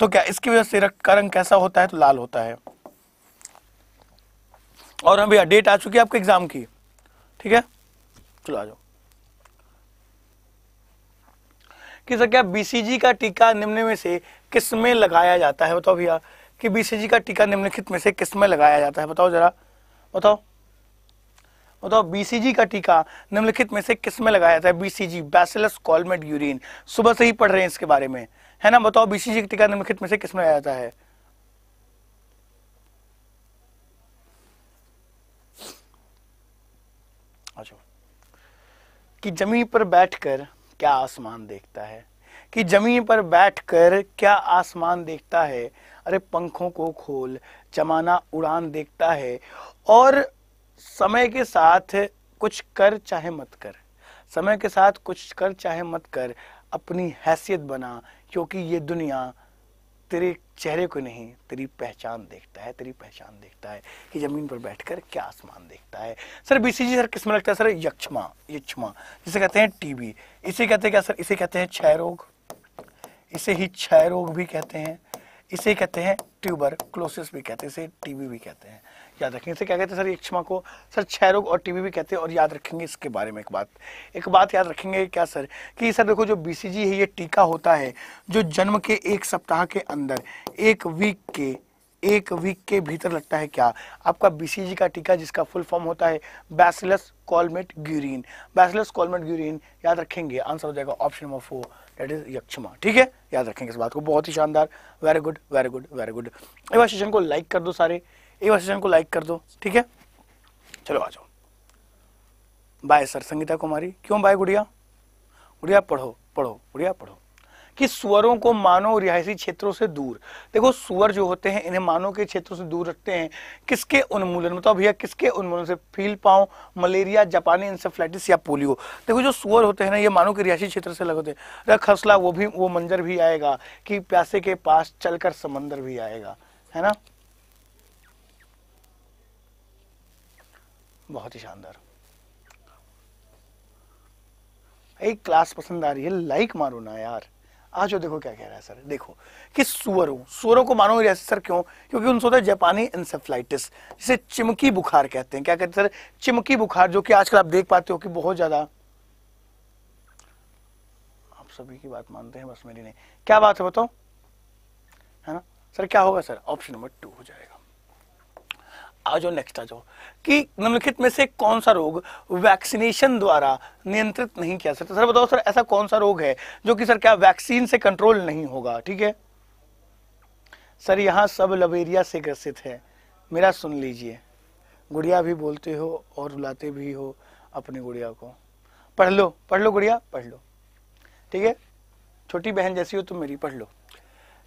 [SPEAKER 1] तो क्या इसकी वजह से का रंग कैसा होता है तो लाल होता है और हम हाँ भैया डेट आ चुकी है आपके एग्जाम की ठीक है चलो आ जाओ कि सर क्या बीसीजी का टीका निम्न में से किस में लगाया जाता है बताओ भैया कि बीसीजी का टीका निम्नलिखित में से किस में लगाया जाता है बताओ जरा बताओ बताओ बीसीजी का टीका निम्नलिखित में से किस में लगाया जाता है बीसीजी बैसिलस कॉलमेट यूरिन सुबह से ही पढ़ रहे हैं इसके बारे में है ना बताओ बीसीसी के टीका निम्नलिखित में से किसमें आ जाता है अच्छा। कि जमीन पर बैठकर क्या आसमान देखता है कि जमीन पर बैठकर क्या आसमान देखता है अरे पंखों को खोल जमाना उड़ान देखता है और समय के साथ कुछ कर चाहे मत कर समय के साथ कुछ कर चाहे मत कर अपनी हैसियत बना क्योंकि ये दुनिया तेरे चेहरे को नहीं तेरी पहचान देखता है तेरी पहचान देखता है कि ज़मीन पर बैठकर क्या आसमान देखता है सर बीसीजी सर किसमें लगता है सर यक्षमा यक्षमा जिसे कहते हैं टीबी इसे कहते हैं क्या सर इसे कहते हैं क्षय रोग इसे ही क्षय रोग भी कहते हैं इसे कहते हैं ट्यूबर क्लोसिस भी कहते हैं इसे टीबी भी कहते हैं याद रखेंगे इसे क्या कहते हैं सर यक्षमा को सर क्षय रोग और टीबी भी कहते हैं और याद रखेंगे इसके बारे में एक बात एक बात याद रखेंगे क्या सर कि सर देखो जो बीसीजी है ये टीका होता है जो जन्म के एक सप्ताह के अंदर एक वीक के एक वीक के भीतर लगता है क्या आपका बीसीजी का टीका जिसका फुल फॉर्म होता है bacillus Calmette Guerin bacillus Calmette Guerin याद रखेंगे आंसर हो जाएगा option number four that is यक्षमा ठीक है याद रखेंगे इस बात को बहुत ही शानदार very good very good very good बार सेशन को लाइक कर दो सारे एक बार सेशन को लाइक कर दो ठीक है चलो आ जाओ बाय सर संगीता कुमारी क्यों बाय गुड़िया गुड़िया पढ़ो पढ़ो गुड़िया पढ़ो कि सुअरों को मानव रिहायशी क्षेत्रों से दूर देखो सुअर जो होते हैं इन्हें मानव के क्षेत्रों से दूर रखते हैं किसके उन्मूलन मतलब भैया किसके उन्मूलन से फील पाओ मलेरिया जापानी इंसेफ्लाइटिस या पोलियो देखो जो सुअर होते हैं ना ये मानव के रिहायशी क्षेत्र से लगते होते हैं रख वो भी वो मंजर भी आएगा कि प्यासे के पास चलकर समंदर भी आएगा है ना बहुत ही शानदार एक क्लास पसंद आ रही है लाइक मारो ना यार आज जो देखो क्या कह रहा है सर देखो कि सुअरों सुअरों को मानो जैसे सर क्यों क्योंकि उनसे होता है जापानी इंसेफ्लाइटिस जिसे चिमकी बुखार कहते हैं क्या कहते हैं सर चिमकी बुखार जो कि आजकल आप देख पाते हो कि बहुत ज़्यादा आप सभी की बात मानते हैं बस मेरी नहीं क्या बात है बताओ है ना सर क्या होगा सर ऑप्शन नंबर टू हो जाएगा आ जाओ नेक्स्ट आ जाओ कि निम्नलिखित में से कौन सा रोग वैक्सीनेशन द्वारा नियंत्रित नहीं किया सकता सर बताओ सर ऐसा कौन सा रोग है जो कि सर क्या वैक्सीन से कंट्रोल नहीं होगा ठीक है सर यहाँ सब लबेरिया से ग्रसित है मेरा सुन लीजिए गुड़िया भी बोलते हो और रुलाते भी हो अपनी गुड़िया को पढ़ लो पढ़ लो गुड़िया पढ़ लो ठीक है छोटी बहन जैसी हो तुम मेरी पढ़ लो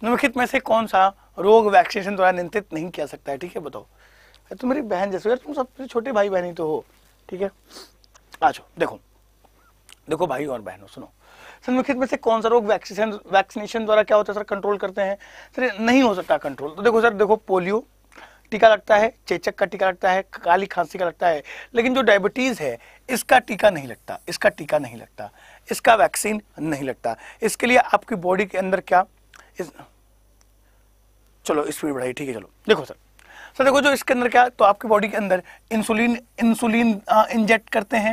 [SPEAKER 1] निम्नलिखित में से कौन सा रोग वैक्सीनेशन द्वारा नियंत्रित नहीं किया सकता है ठीक है बताओ तुम मेरी बहन जैसे यार तुम सबसे छोटे भाई बहन ही तो हो ठीक है जाओ देखो देखो भाई और बहनों सुनो सन्मुखित में से कौन सा रोग वैक्सीन वैक्सीनेशन द्वारा क्या होता है सर कंट्रोल करते हैं सर नहीं हो सकता कंट्रोल तो देखो सर देखो पोलियो टीका लगता है चेचक का टीका लगता है काली खांसी का लगता है लेकिन जो डायबिटीज़ है इसका टीका नहीं लगता इसका टीका नहीं लगता इसका वैक्सीन नहीं लगता इसके लिए आपकी बॉडी के अंदर क्या इस... चलो स्पीड बढ़ाई ठीक है चलो देखो सर सर तो देखो जो इसके अंदर क्या तो आपकी बॉडी के अंदर इंसुलिन इंसुलिन इंजेक्ट करते हैं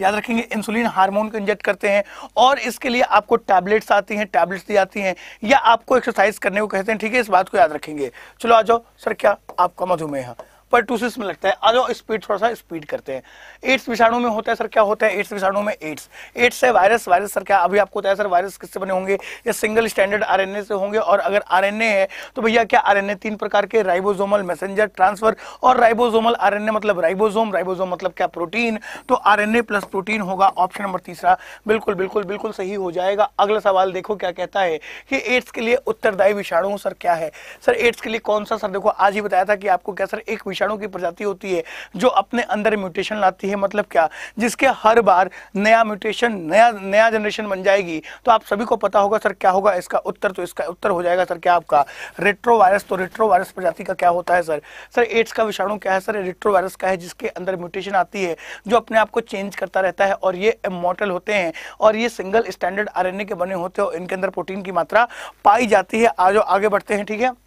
[SPEAKER 1] याद रखेंगे इंसुलिन हार्मोन को इंजेक्ट करते हैं और इसके लिए आपको टैबलेट्स आती हैं टैबलेट्स दी जाती हैं या आपको एक्सरसाइज करने को कहते हैं ठीक है इस बात को याद रखेंगे चलो आ जाओ सर क्या आपका मधुमेह पर्टूसिस में लगता है आज स्पीड थोड़ा सा स्पीड करते हैं एड्स विषाणु में होता है सर क्या होता है एड्स विषाणु में एड्स एड्स है वायरस वायरस सर क्या अभी आपको होता है सर वायरस किससे बने होंगे या सिंगल स्टैंडर्ड आर से होंगे और अगर आर है तो भैया क्या आर तीन प्रकार के राइबोजोमल मैसेजर ट्रांसफर और राइबोजोमल आर मतलब राइबोजोम राइबोजोम मतलब क्या प्रोटीन तो आर प्लस प्रोटीन होगा ऑप्शन नंबर तीसरा बिल्कुल बिल्कुल बिल्कुल सही हो जाएगा अगला सवाल देखो क्या कहता है कि एड्स के लिए उत्तरदायी विषाणु सर क्या है सर एड्स के लिए कौन सा सर देखो आज ही बताया था कि आपको क्या सर एक विषाणु की प्रजाति होती है जो अपने अंदर म्यूटेशन लाती है मतलब क्या जिसके हर बार नया म्यूटेशन नया नया जनरेशन बन जाएगी तो आप सभी को पता होगा सर क्या होगा इसका उत्तर तो इसका उत्तर हो जाएगा सर क्या आपका रेट्रोवायरस तो रेट्रोवायरस प्रजाति का क्या होता है सर सर एड्स का विषाणु क्या है सर रेट्रोवायरस का है जिसके अंदर म्यूटेशन आती है जो अपने आप को चेंज करता रहता है और ये इमोटल होते हैं और ये सिंगल स्टैंडर्ड आरएनए के बने होते हैं इनके अंदर प्रोटीन की मात्रा पाई जाती है आज आगे बढ़ते हैं ठीक है थीके?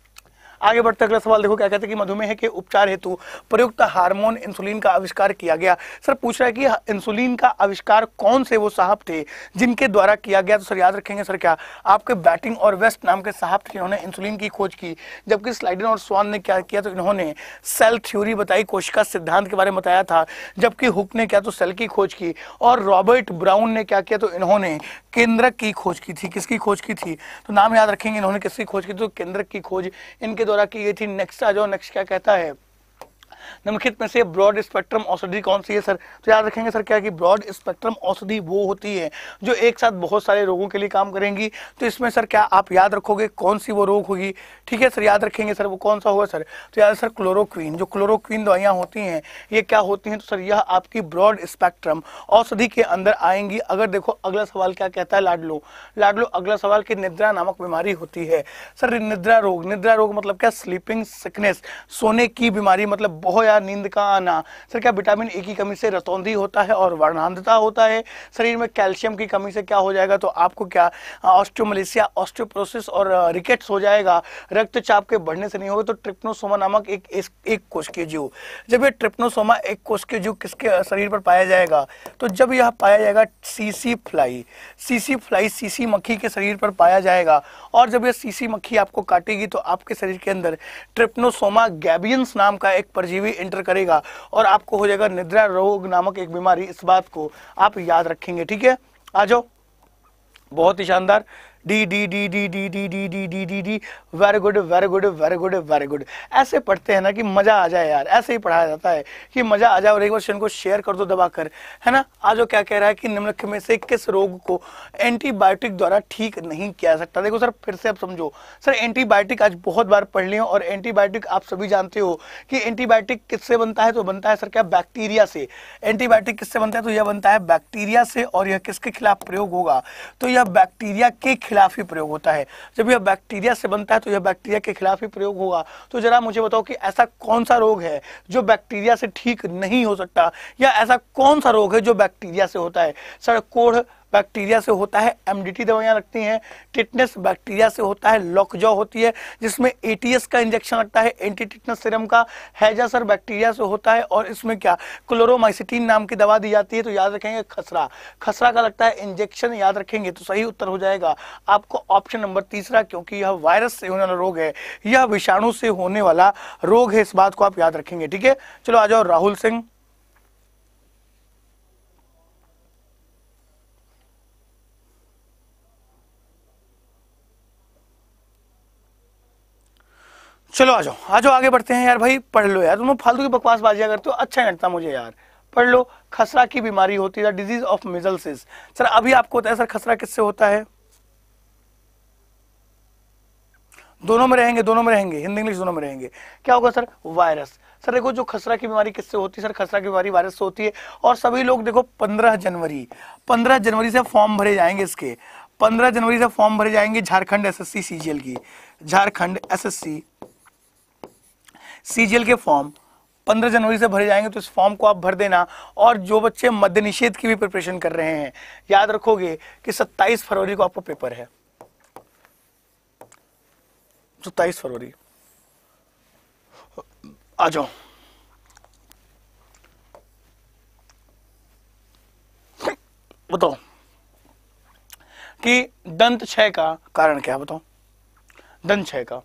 [SPEAKER 1] आगे बढ़ते अगला सवाल देखो क्या कहते हैं कि मधुमेह के उपचार हेतु प्रयुक्त हार्मोन इंसुलिन का आविष्कार किया गया सर पूछ रहा है कि इंसुलिन का आविष्कार कौन से वो साहब थे जिनके द्वारा किया गया तो सर याद रखेंगे सर क्या आपके बैटिंग और वेस्ट नाम के साहब थे इन्होंने इंसुलिन की खोज की जबकि स्लाइडन और स्वान ने क्या किया तो इन्होंने सेल थ्योरी बताई कोशिका सिद्धांत के बारे में बताया था जबकि हुक ने क्या तो सेल की खोज की और रॉबर्ट ब्राउन ने क्या किया तो इन्होंने केंद्रक की खोज की थी किसकी खोज की थी तो नाम याद रखेंगे इन्होंने किसकी खोज की तो केंद्रक की खोज इनके द्वारा की गई थी नेक्स्ट आ जाओ नेक्स्ट क्या कहता है निम्नलिखित में से ब्रॉड स्पेक्ट्रम औषधि कौन सी है सर तो याद रखेंगे सर क्या कि ब्रॉड स्पेक्ट्रम औषधि वो होती है जो एक साथ बहुत सारे रोगों के लिए काम करेंगी तो इसमें सर क्या आप याद रखोगे कौन सी वो रोग होगी ठीक है सर याद रखेंगे सर वो कौन सा होगा सर तो याद सर क्लोरोक्वीन जो क्लोरोक्वीन दवाइयाँ होती हैं ये क्या होती हैं तो सर यह आपकी ब्रॉड स्पेक्ट्रम औषधि के अंदर आएंगी अगर देखो अगला सवाल क्या कहता है लाडलो लाडलो अगला सवाल कि निद्रा नामक बीमारी होती है सर निद्रा रोग निद्रा रोग मतलब क्या स्लीपिंग सिकनेस सोने की बीमारी मतलब हो या नींद का आना सर क्या विटामिन ए की कमी से रतौंधी होता है और वर्णांधता होता है शरीर में कैल्शियम की कमी से क्या हो जाएगा तो आपको क्या ऑस्ट्रोमलेसिया ऑस्ट्रोप्रोसिस और रिकेट्स हो जाएगा रक्तचाप के बढ़ने से नहीं होगा तो ट्रिप्नोसोमा नामक एक एक, एक के जीव जब ये ट्रिप्नोसोमा एक के जीव किसके शरीर पर पाया जाएगा तो जब यह पाया जाएगा CC fly CC fly CC मक्खी के शरीर पर पाया जाएगा और जब यह सीसी मक्खी आपको काटेगी तो आपके शरीर के अंदर ट्रिप्नोसोमा गैबियंस नाम का एक परजीव जीवी एंटर करेगा और आपको हो जाएगा निद्रा रोग नामक एक बीमारी इस बात को आप याद रखेंगे ठीक है आ जाओ बहुत ही शानदार D D D D D D D D D D D very good very good very good very good ऐसे पढ़ते हैं ना कि मजा आ जाए यार ऐसे ही पढ़ाया जाता है कि मजा आ जाए और एक क्वेश्चन को शेयर कर दो दबा कर है ना आज वो क्या कह रहा है कि निम्नलिखित में से किस रोग को एंटीबायोटिक द्वारा ठीक नहीं किया सकता देखो सर फिर से आप समझो सर एंटीबायोटिक आज बहुत बार पढ़ लिया और एंटीबायोटिक आप सभी जानते हो कि एंटीबायोटिक किससे बनता है तो बनता है सर क्या बैक्टीरिया से एंटीबायोटिक किससे बनता है तो यह बनता है बैक्टीरिया से और यह किसके खिलाफ प्रयोग होगा तो यह बैक्टीरिया के खिलाफ ही प्रयोग होता है जब यह बैक्टीरिया से बनता है तो यह बैक्टीरिया के खिलाफ ही प्रयोग होगा तो जरा मुझे बताओ कि ऐसा कौन सा रोग है जो बैक्टीरिया से ठीक नहीं हो सकता या ऐसा कौन सा रोग है जो बैक्टीरिया से होता है सर कोढ़ बैक्टीरिया से होता है एमडीटी दवाइयां लगती हैं टिटनेस बैक्टीरिया से होता है लॉकजॉ होती है जिसमें एटीएस का इंजेक्शन लगता है एंटी टिटनेस सिरम का हैजा सर बैक्टीरिया से होता है और इसमें क्या क्लोरोमाइसिटीन नाम की दवा दी जाती है तो याद रखेंगे खसरा खसरा का लगता है इंजेक्शन याद रखेंगे तो सही उत्तर हो जाएगा आपको ऑप्शन नंबर तीसरा क्योंकि यह वायरस से होने वाला रोग है यह विषाणु से होने वाला रोग है इस बात को आप याद रखेंगे ठीक है चलो आ जाओ राहुल सिंह चलो आ जाओ आ जाओ आगे बढ़ते हैं यार भाई पढ़ लो यार तुम फालतू की बकवास बाजिया करते हो अच्छा लगता मुझे यार पढ़ लो खसरा की बीमारी होती है डिजीज ऑफ मिजल्स सर अभी आपको होता है सर खसरा किससे होता है दोनों में रहेंगे दोनों में रहेंगे हिंदी इंग्लिश दोनों में रहेंगे क्या होगा सर वायरस सर देखो जो खसरा की बीमारी किससे होती है सर खसरा की बीमारी वायरस से होती है और सभी लोग देखो 15 जनवरी 15 जनवरी से फॉर्म भरे जाएंगे इसके 15 जनवरी से फॉर्म भरे जाएंगे झारखंड एसएससी सीजीएल की झारखंड एसएससी सीजीएल के फॉर्म 15 जनवरी से भरे जाएंगे तो इस फॉर्म को आप भर देना और जो बच्चे मध्य निषेध की भी प्रिपरेशन कर रहे हैं याद रखोगे कि 27 फरवरी को आपका पेपर है 27 फरवरी आ जाओ बताओ कि दंत क्षय का कारण क्या बताओ दंत क्षय का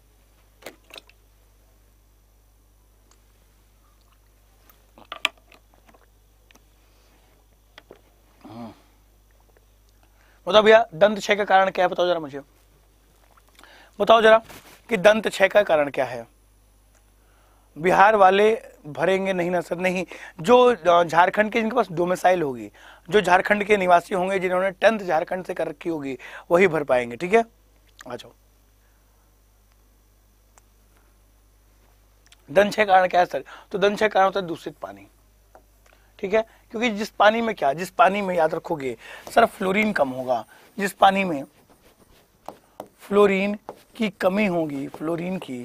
[SPEAKER 1] बताओ भैया दंत क्षय का कारण क्या है बताओ जरा मुझे बताओ जरा कि दंत क्षय का कारण क्या है बिहार वाले भरेंगे नहीं ना सर नहीं जो झारखंड के जिनके पास डोमिसाइल होगी जो झारखंड के निवासी होंगे जिन्होंने टेंथ झारखंड से कर रखी होगी वही भर पाएंगे ठीक है आ जाओ क्षय कारण क्या है सर तो क्षय कारण होता है दूषित पानी ठीक है क्योंकि जिस पानी में क्या जिस पानी में याद रखोगे सर फ्लोरीन कम होगा जिस पानी में फ्लोरीन की कमी होगी फ्लोरीन की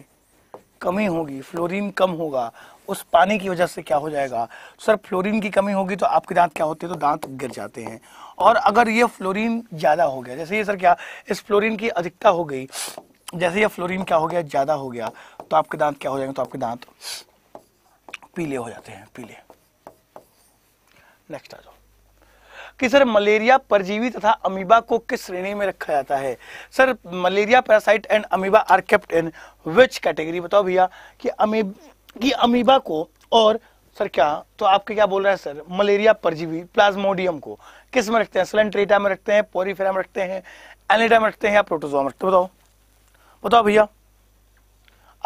[SPEAKER 1] कमी होगी फ्लोरीन कम होगा उस पानी की वजह से क्या हो जाएगा सर फ्लोरीन की कमी होगी तो आपके दांत क्या होते हैं तो दांत गिर जाते हैं और अगर ये फ्लोरीन ज़्यादा हो गया जैसे ये सर क्या इस फ्लोरीन की अधिकता हो गई जैसे ये फ्लोरीन क्या हो गया ज़्यादा हो गया तो आपके दांत क्या हो जाएंगे तो आपके दांत पीले हो जाते हैं पीले नेक्स्ट आ जाओ कि सर मलेरिया परजीवी तथा अमीबा को किस श्रेणी में रखा जाता है sir malaria parasite and amoeba are kept in which category बताओ भैया कि अमीब अमीबा को और सर क्या तो आपके क्या बोल रहे हैं सर मलेरिया परजीवी प्लाज्मोडियम को किस में रखते हैं सिलेंट्रेटा में रखते हैं पोरीफेरा में रखते हैं एनेटा में रखते हैं या प्रोटोजोआ में रखते हैं बताओ बताओ भैया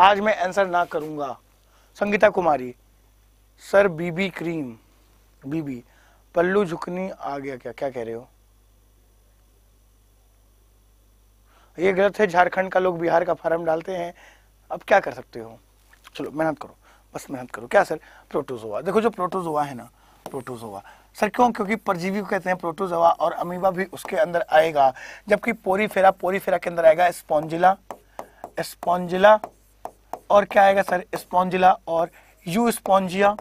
[SPEAKER 1] आज मैं आंसर ना करूंगा Sangita Kumari sir BB cream बीबी पल्लू झुकनी आ गया क्या क्या कह रहे हो ये गलत है झारखंड का लोग बिहार का फार्म डालते हैं अब क्या कर सकते हो चलो मेहनत करो बस मेहनत करो क्या सर प्रोटोजोआ देखो जो प्रोटोजोआ है ना प्रोटोजोआ सर क्यों क्योंकि परजीवी को कहते हैं प्रोटोजोआ और अमीबा भी उसके अंदर आएगा जबकि पोरीफेरा पोरीफेरा के अंदर आएगा स्पॉन्जिला स्पॉन्जिला और क्या आएगा सर स्पॉन्जिला और यू स्पॉन्जिया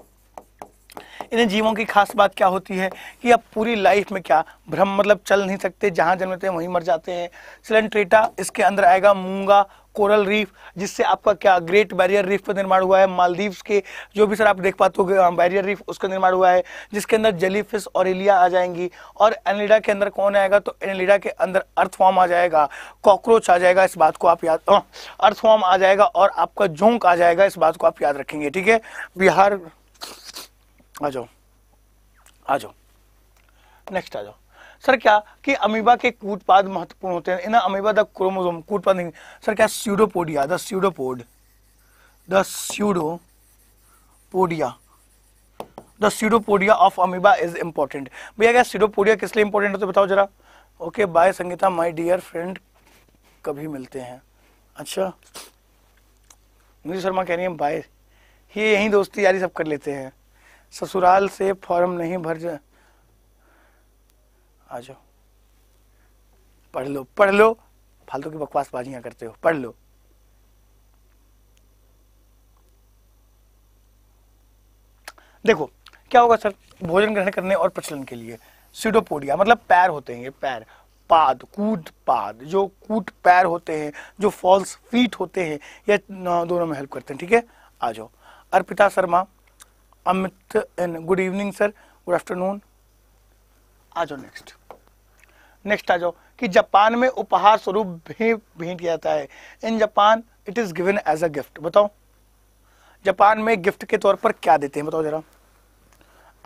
[SPEAKER 1] इन जीवों की खास बात क्या होती है कि अब पूरी लाइफ में क्या भ्रम मतलब चल नहीं सकते जहाँ जन्मते हैं वहीं मर जाते हैं सिलेंट्रेटा इसके अंदर आएगा मूंगा कोरल रीफ जिससे आपका क्या ग्रेट बैरियर रीफ का निर्माण हुआ है मालदीव्स के जो भी सर आप देख पाते हो बैरियर रीफ उसका निर्माण हुआ है जिसके अंदर जली फिश और एलिया आ जाएंगी और एनलिडा के अंदर कौन आएगा तो एनलिडा के अंदर अर्थ फॉर्म आ जाएगा कॉकरोच आ जाएगा इस बात को आप याद अर्थ फॉर्म आ जाएगा और आपका जोंक आ जाएगा इस बात को आप याद रखेंगे ठीक है बिहार आ जाओ आ जाओ नेक्स्ट आ जाओ सर क्या कि अमीबा के कूटपाद महत्वपूर्ण होते हैं इन अमीबा द क्रोमोजोम कूटपाद नहीं सर क्या pseudopodia the pseudopod the pseudopodia the pseudopodia of amoeba is important भैया क्या सीडोपोडिया किस लिए इंपॉर्टेंट होते तो बताओ जरा okay bye Sangita my dear friend कभी मिलते हैं अच्छा मुझे शर्मा कह रही है बाय ये यही दोस्ती यारी सब कर लेते हैं ससुराल से फॉर्म नहीं भर जा आ जाओ पढ़ लो पढ़ लो फालतू की बकवास बाजियां करते हो पढ़ लो देखो क्या होगा सर भोजन ग्रहण करने और प्रचलन के लिए सीडोपोडिया मतलब पैर होते हैं ये पैर पाद कूट पाद जो कूट पैर होते हैं जो फॉल्स फीट होते हैं ये दोनों में हेल्प करते हैं ठीक है आ जाओ Arpita Sharma Amit and good evening sir good afternoon आ जाओ नेक्स्ट नेक्स्ट आ जाओ कि जापान में उपहार स्वरूप भी भेंट किया जाता है in Japan it is given as a gift बताओ जापान में गिफ्ट के तौर पर क्या देते हैं बताओ जरा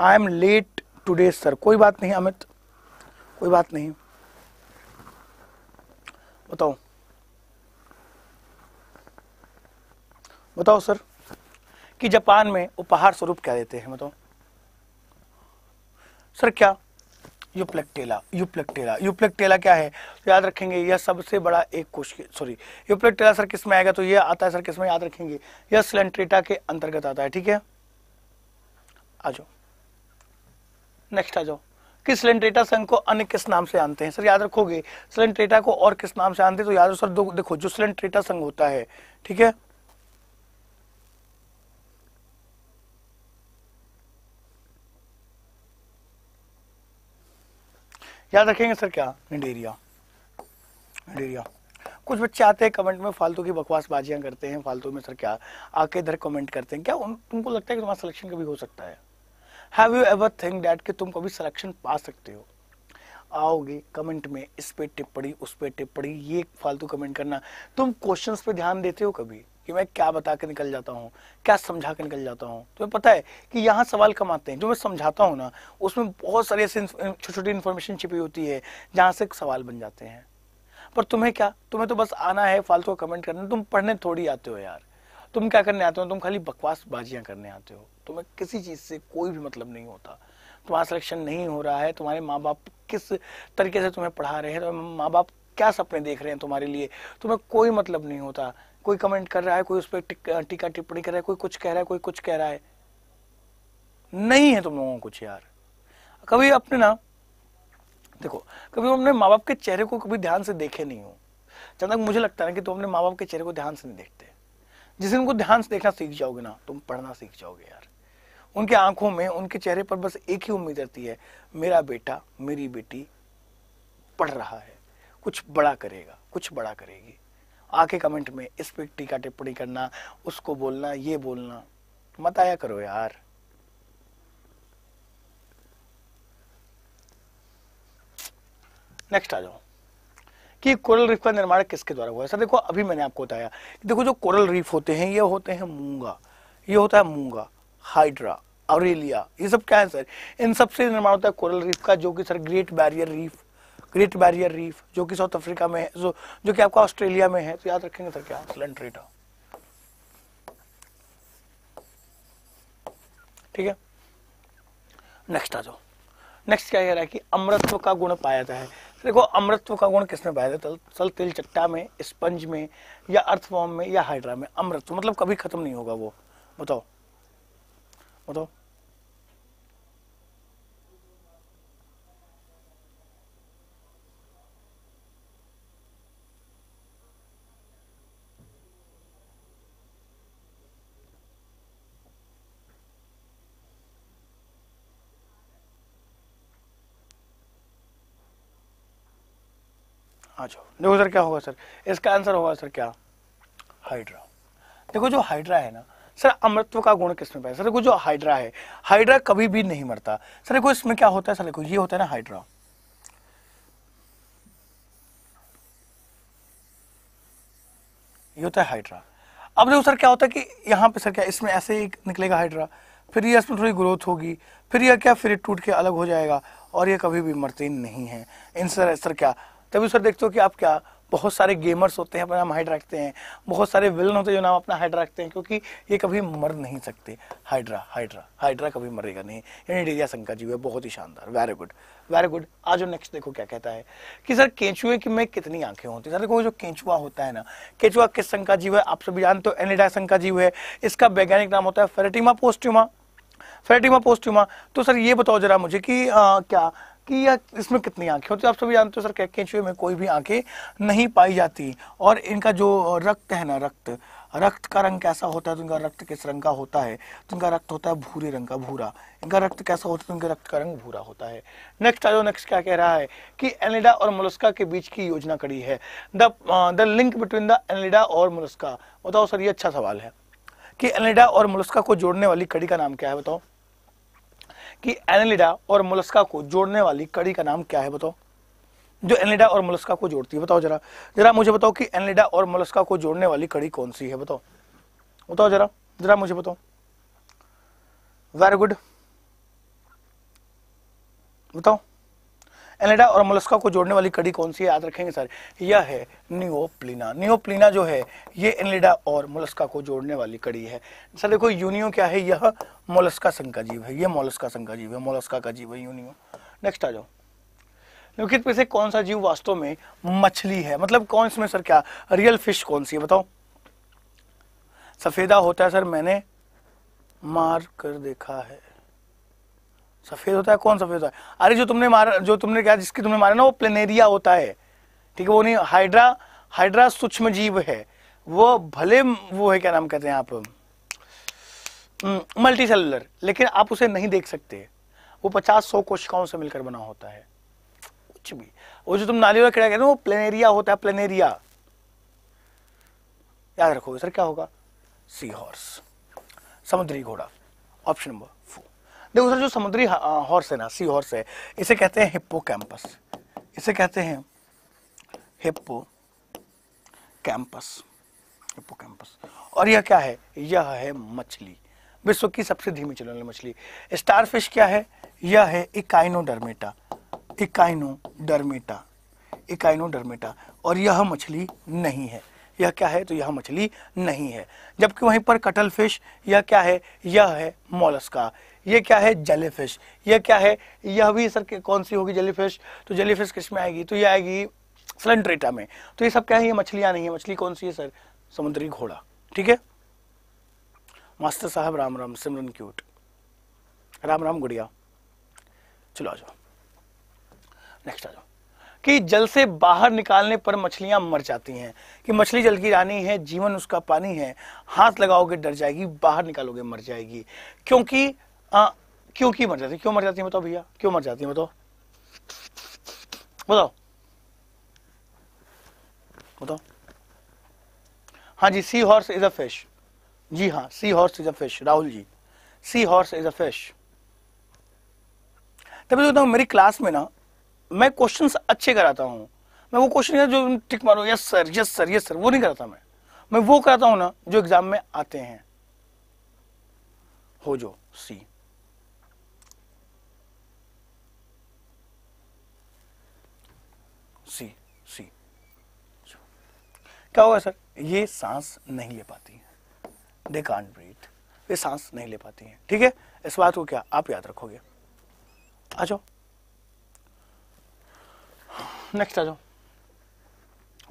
[SPEAKER 1] I am late today sir कोई बात नहीं अमित कोई बात नहीं बताओ बताओ सर कि जापान में उपहार स्वरूप क्या देते हैं मतलब सर क्या यूप्लेक्टेला यूप्लेक्टेला यूप्लेक्टेला क्या है तो याद रखेंगे यह सबसे बड़ा एक कोश सॉरी यूप्लेक्टेला सर किसमें आएगा तो यह आता है सर किसमें याद रखेंगे यह सिलेंट्रेटा के अंतर्गत आता है ठीक है आ जाओ नेक्स्ट आ जाओ कि सिलेंट्रेटा संघ को अन्य किस नाम से जानते हैं सर याद रखोगे सिलेंट्रेटा को और किस नाम से जानते हैं तो याद रखो सर दो देखो जो सिलेंट्रेटा संघ होता है ठीक है याद रखेंगे सर क्या इंडेरिया इंडेरिया कुछ बच्चे आते हैं कमेंट में फालतू की बकवास बाजियां करते हैं फालतू में सर क्या आके इधर कमेंट करते हैं क्या उन तुमको लगता है कि तुम्हारा सिलेक्शन कभी हो सकता है have you ever think that कि तुम कभी सिलेक्शन पा सकते हो आओगे कमेंट में इस पर टिप्पणी उस पर टिप्पणी ये फालतू कमेंट करना तुम क्वेश्चन पे ध्यान देते हो कभी कि मैं क्या बता के निकल जाता हूँ क्या समझा के निकल जाता हूँ तुम्हें पता है कि यहाँ सवाल कम आते हैं जो मैं समझाता हूँ ना उसमें बहुत सारी ऐसी छोटी छोटी इन्फॉर्मेशन छिपी होती है जहाँ से सवाल बन जाते हैं पर तुम्हें क्या तुम्हें तो बस आना है फालतू का कमेंट करना तुम पढ़ने थोड़ी आते हो यार तुम क्या करने आते हो तुम खाली बकवास बाजियां करने आते हो तुम्हें किसी चीज़ से कोई भी मतलब नहीं होता तुम्हारा सिलेक्शन नहीं हो रहा है तुम्हारे माँ बाप किस तरीके से तुम्हें पढ़ा रहे हैं तुम्हारे तो माँ बाप क्या सपने देख रहे हैं तुम्हारे लिए तुम्हें कोई मतलब नहीं होता कोई कमेंट कर रहा है कोई उस पर टीका टिप्पणी कर रहा है कोई कुछ कह रहा है कोई कुछ कह रहा है नहीं है तुम लोगों को कुछ यार कभी अपने ना देखो कभी अपने माँ बाप के चेहरे को कभी ध्यान से देखे नहीं हो जब तक मुझे लगता है कि तुम अपने माँ बाप के चेहरे को ध्यान से नहीं देखते जिस दिन उनको ध्यान से देखना सीख जाओगे ना तुम पढ़ना सीख जाओगे यार उनके आंखों में उनके चेहरे पर बस एक ही उम्मीद रहती है मेरा बेटा मेरी बेटी पढ़ रहा है कुछ बड़ा करेगा कुछ बड़ा करेगी आके कमेंट में इस पर टीका टिप्पणी करना उसको बोलना ये बोलना मत आया करो यार नेक्स्ट आ जाओ कि कोरल रीफ का निर्माण किसके द्वारा हुआ ऐसा सर देखो अभी मैंने आपको बताया देखो जो कोरल रीफ होते हैं ये होते हैं मूंगा ये होता है मूंगा हाइड्रा अवरेलिया ये सब क्या है सर इन सबसे निर्माण होता है कोरल रीफ का जो कि sir great barrier reef great barrier reef जो कि साउथ अफ्रीका में है जो जो कि आपका ऑस्ट्रेलिया में है तो याद रखेंगे सर क्या लंड रेटा ठीक है नेक्स्ट आ जाओ नेक्स्ट क्या कह रहा है कि अमृतत्व का गुण पाया जाता है देखो अमृतत्व का गुण किसमें पाया जाता है सल तिल चट्टा में स्पंज में या अर्थफॉर्म में या हाइड्रा में अमृतत्व मतलब कभी खत्म नहीं होगा वो बताओ बताओ आ हाँ, जाओ देखो सर क्या होगा सर इसका आंसर होगा सर क्या हाइड्रा देखो जो हाइड्रा है ना सर अमृत्व का गुण किसमें पाया सर देखो जो हाइड्रा है हाइड्रा कभी भी नहीं मरता सर देखो इसमें क्या होता है सर देखो ये होता है ना हाइड्रा ये होता है हाइड्रा अब देखो सर क्या होता है कि यहाँ पे सर क्या इसमें ऐसे ही निकलेगा हाइड्रा फिर ये इसमें थोड़ी ग्रोथ होगी फिर यह क्या फिर टूट के अलग हो जाएगा और ये कभी भी मरते नहीं है इन सर सर क्या तभी सर देखते हो कि आप क्या बहुत सारे गेमर्स होते हैं अपना नाम हाइड्रा रखते हैं बहुत सारे विलन होते हैं जो नाम अपना हाइड्रा रखते हैं क्योंकि ये कभी मर नहीं सकते हाइड्रा हाइड्रा हाइड्रा कभी मरेगा नहीं यानी डेरिया शंकर जी हुए बहुत ही शानदार वेरी गुड वेरी गुड आज और नेक्स्ट देखो क्या कहता है कि सर केंचुए की में कितनी आंखें होती है सर देखो जो केंचुआ होता है ना केंचुआ किस शंका जीव है आप सभी जानते हो एनिडा शंका जीव है इसका वैज्ञानिक नाम होता है फेरेटिमा पोस्ट्यूमा फेरेटिमा पोस्ट्यूमा तो सर ये बताओ जरा मुझे कि आ, क्या कि या इसमें कितनी आंखें होती है आप सभी जानते हो सर कैकेचुए में कोई भी आंखें नहीं पाई जाती और इनका जो रक्त है ना रक्त रक्त का रंग कैसा होता है तो इनका रक्त किस रंग का होता है तो इनका रक्त होता है भूरे रंग का भूरा इनका रक्त कैसा होता है तो इनका रक्त का रंग भूरा होता है नेक्स्ट आ जाओ नेक्स्ट क्या कह रहा है कि एनिडा और मोलस्का के बीच की योजना कड़ी है the the link between the annelida और मोलस्का बताओ सर ये अच्छा सवाल है कि एनिडा और मोलस्का को जोड़ने वाली कड़ी का नाम क्या है बताओ कि एनालिडा और मुलस्का को जोड़ने वाली कड़ी का नाम क्या है बताओ जो एनलिडा और मुलस्का को जोड़ती है बताओ जरा जरा मुझे बताओ कि एनलिडा और मुलस्का को जोड़ने वाली कड़ी कौन सी है बताओ बताओ जरा जरा मुझे बताओ वेरी गुड बताओ एनेडा और मोलस्का को जोड़ने वाली कड़ी कौन सी है याद रखेंगे सर यह है नियोप्लिना नियोप्लिना जो है ये एनेडा और मोलस्का को जोड़ने वाली कड़ी है सर देखो यूनियो क्या है यह मोलस्का संघ का जीव है यह मोलस्का संघ का जीव है मोलस्का का जीव है यूनियो नेक्स्ट आ जाओ निम्नलिखित में से कौन सा जीव वास्तव में मछली है मतलब कौन इसमें सर क्या रियल फिश कौन सी है बताओ सफेदा होता है सर मैंने मार कर देखा है सफ़ेद होता है कौन सफ़ेद होता है अरे जो तुमने मारा जो तुमने कहा जिसकी तुमने मारा ना वो प्लेनेरिया होता है ठीक है वो नहीं हाइड्रा हाइड्रा सूक्ष्म जीव है वो भले वो है क्या नाम कहते हैं आप मल्टी सेलुलर लेकिन आप उसे नहीं देख सकते वो पचास सौ कोशिकाओं से मिलकर बना होता है कुछ भी वो जो तुम नाली वाला कहते हो वो प्लेनेरिया होता है प्लेनेरिया याद रखोगे सर क्या होगा सी हॉर्स समुद्री घोड़ा ऑप्शन नंबर देखो सर जो समुद्री हॉर्स है ना सी हॉर्स है इसे कहते हैं हिप्पो कैंपस इसे कहते हैं हिप्पो कैंपस हिप्पो कैंपस और यह क्या है यह है मछली विश्व की सबसे धीमी चलने वाली मछली स्टारफिश क्या है यह है इकाइनोडर्मेटा इकाइनोडर्मेटा इकाइनोडर्मेटा और यह मछली नहीं है यह क्या है तो यह मछली नहीं है जबकि वहीं पर कटल फिश यह क्या है यह है मोलस्का ये क्या है जेलीफिश ये यह क्या है यह भी सर कौन सी होगी जेलीफिश तो जेलीफिश किस में आएगी तो ये आएगी स्लेंड्रेटा में तो ये सब क्या है ये मछलियां नहीं है मछली कौन सी है सर समुद्री घोड़ा ठीक है मास्टर साहब राम राम सिमरन क्यूट राम राम गुड़िया चलो आ जाओ नेक्स्ट आ जाओ कि जल से बाहर निकालने पर मछलियां मर जाती हैं कि मछली जल की रानी है जीवन उसका पानी है हाथ लगाओगे डर जाएगी बाहर निकालोगे मर जाएगी क्योंकि आ, हाँ, क्यों की मर जाती क्यों मर जाती है बताओ भैया क्यों मर जाती है बताओ बताओ बताओ हाँ जी sea horse is a fish जी हाँ sea horse is a fish Rahul ji sea horse is a fish तभी तो मेरी क्लास में ना मैं क्वेश्चंस अच्छे कराता हूँ मैं वो क्वेश्चन जो टिक मारो yes sir yes sir yes sir वो नहीं कराता मैं मैं वो कराता हूँ ना जो एग्जाम में आते हैं हो जो सी क्या होगा सर ये सांस नहीं ले पाती है दे कांट ब्रीथ ये सांस नहीं ले पाती है ठीक है इस बात को क्या आप याद रखोगे आ जाओ नेक्स्ट आ जाओ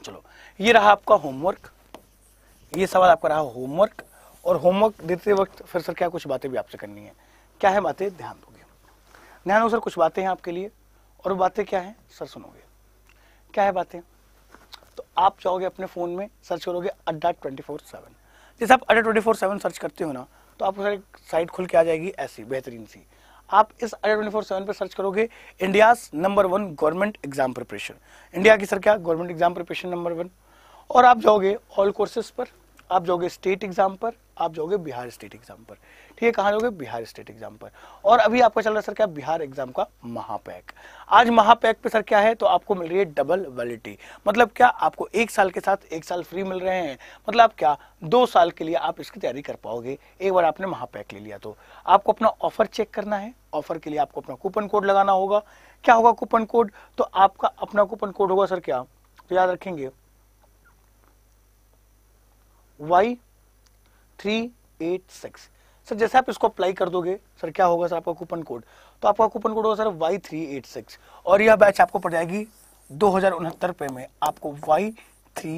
[SPEAKER 1] चलो ये रहा आपका होमवर्क ये सवाल आपका रहा होमवर्क और होमवर्क देते वक्त फिर सर क्या कुछ बातें भी आपसे करनी है क्या है बातें ध्यान दोगे ध्यान दो सर कुछ बातें हैं आपके लिए और बातें क्या हैं सर सुनोगे क्या है बातें तो आप जाओगे अपने फ़ोन में सर्च करोगे अड्डा ट्वेंटी फोर सेवन जैसे आप अड्डा ट्वेंटी फोर सेवन सर्च करते हो ना तो आपको सारी साइट खुल के आ जाएगी ऐसी बेहतरीन सी आप इस अड्डा ट्वेंटी फोर सेवन पर सर्च करोगे India's number one government exam preparation India की सर क्या government exam preparation number one और आप जाओगे ऑल कोर्सेज पर आप जाओगे स्टेट एग्जाम पर आप जाओगे बिहार स्टेट एग्जाम पर ठीक है कहाँ जाओगे बिहार स्टेट एग्जाम पर और अभी आपका चल रहा है सर क्या बिहार एग्जाम का महापैक आज महापैक पे सर क्या है तो आपको मिल रही है डबल वैलिडिटी मतलब क्या आपको एक साल के साथ एक साल फ्री मिल रहे हैं मतलब क्या दो साल के लिए आप इसकी तैयारी कर पाओगे एक बार आपने महापैक ले लिया तो आपको अपना ऑफर चेक करना है ऑफर के लिए आपको अपना कूपन कोड लगाना होगा क्या होगा कूपन कोड तो आपका अपना कूपन कोड होगा सर क्या तो याद रखेंगे Y three eight six sir जैसे आप इसको अप्लाई कर दोगे सर क्या होगा सर आपका कूपन कोड तो आपका कूपन कोड होगा sir Y three eight six और यह बैच आपको पड़ जाएगी दो हजार उनहत्तर रुपये में आपको Y three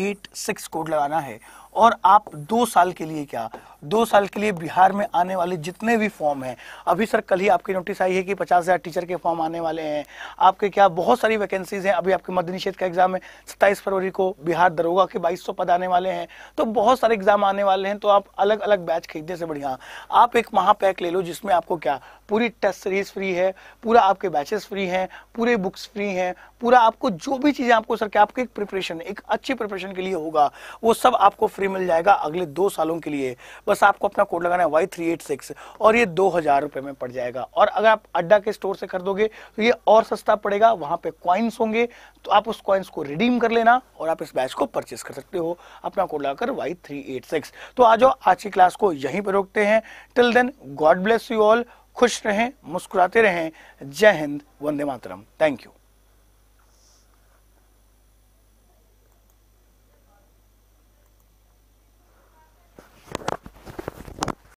[SPEAKER 1] eight six code लगाना है और आप दो साल के लिए क्या दो साल के लिए बिहार में आने वाले जितने भी फॉर्म हैं अभी सर कल ही आपकी नोटिस आई है कि पचास हज़ार टीचर के फॉर्म आने वाले हैं आपके क्या बहुत सारी वैकेंसीज हैं अभी आपके मध्य निषेध का एग्जाम है सत्ताईस फरवरी को बिहार दरोगा के बाईस पद आने वाले हैं तो बहुत सारे एग्जाम आने वाले हैं तो आप अलग अलग बैच खरीदने से बढ़िया आप एक महापैक ले लो जिसमें आपको क्या पूरी टेस्ट सीरीज फ्री है पूरा आपके बैचेस फ्री हैं पूरे बुक्स फ्री हैं पूरा आपको जो भी चीज़ें आपको सर क्या आपके एक प्रिपरेशन एक अच्छी प्रिपरेशन के लिए होगा वो सब आपको फ्री फ्री मिल जाएगा अगले दो सालों के लिए बस आपको अपना कोड लगाना है वाई थ्री एट सिक्स और ये दो हजार रुपए में पड़ जाएगा और अगर आप अड्डा के स्टोर से खरीदोगे तो ये और सस्ता पड़ेगा वहां पे क्वाइंस होंगे तो आप उस क्वाइंस को रिडीम कर लेना और आप इस बैच को परचेस कर सकते हो अपना कोड लगाकर वाई थ्री एट सिक्स तो आ जाओ आज की क्लास को यहीं पर रोकते हैं till then God bless you all खुश रहें मुस्कुराते रहें जय हिंद वंदे मातरम थैंक यू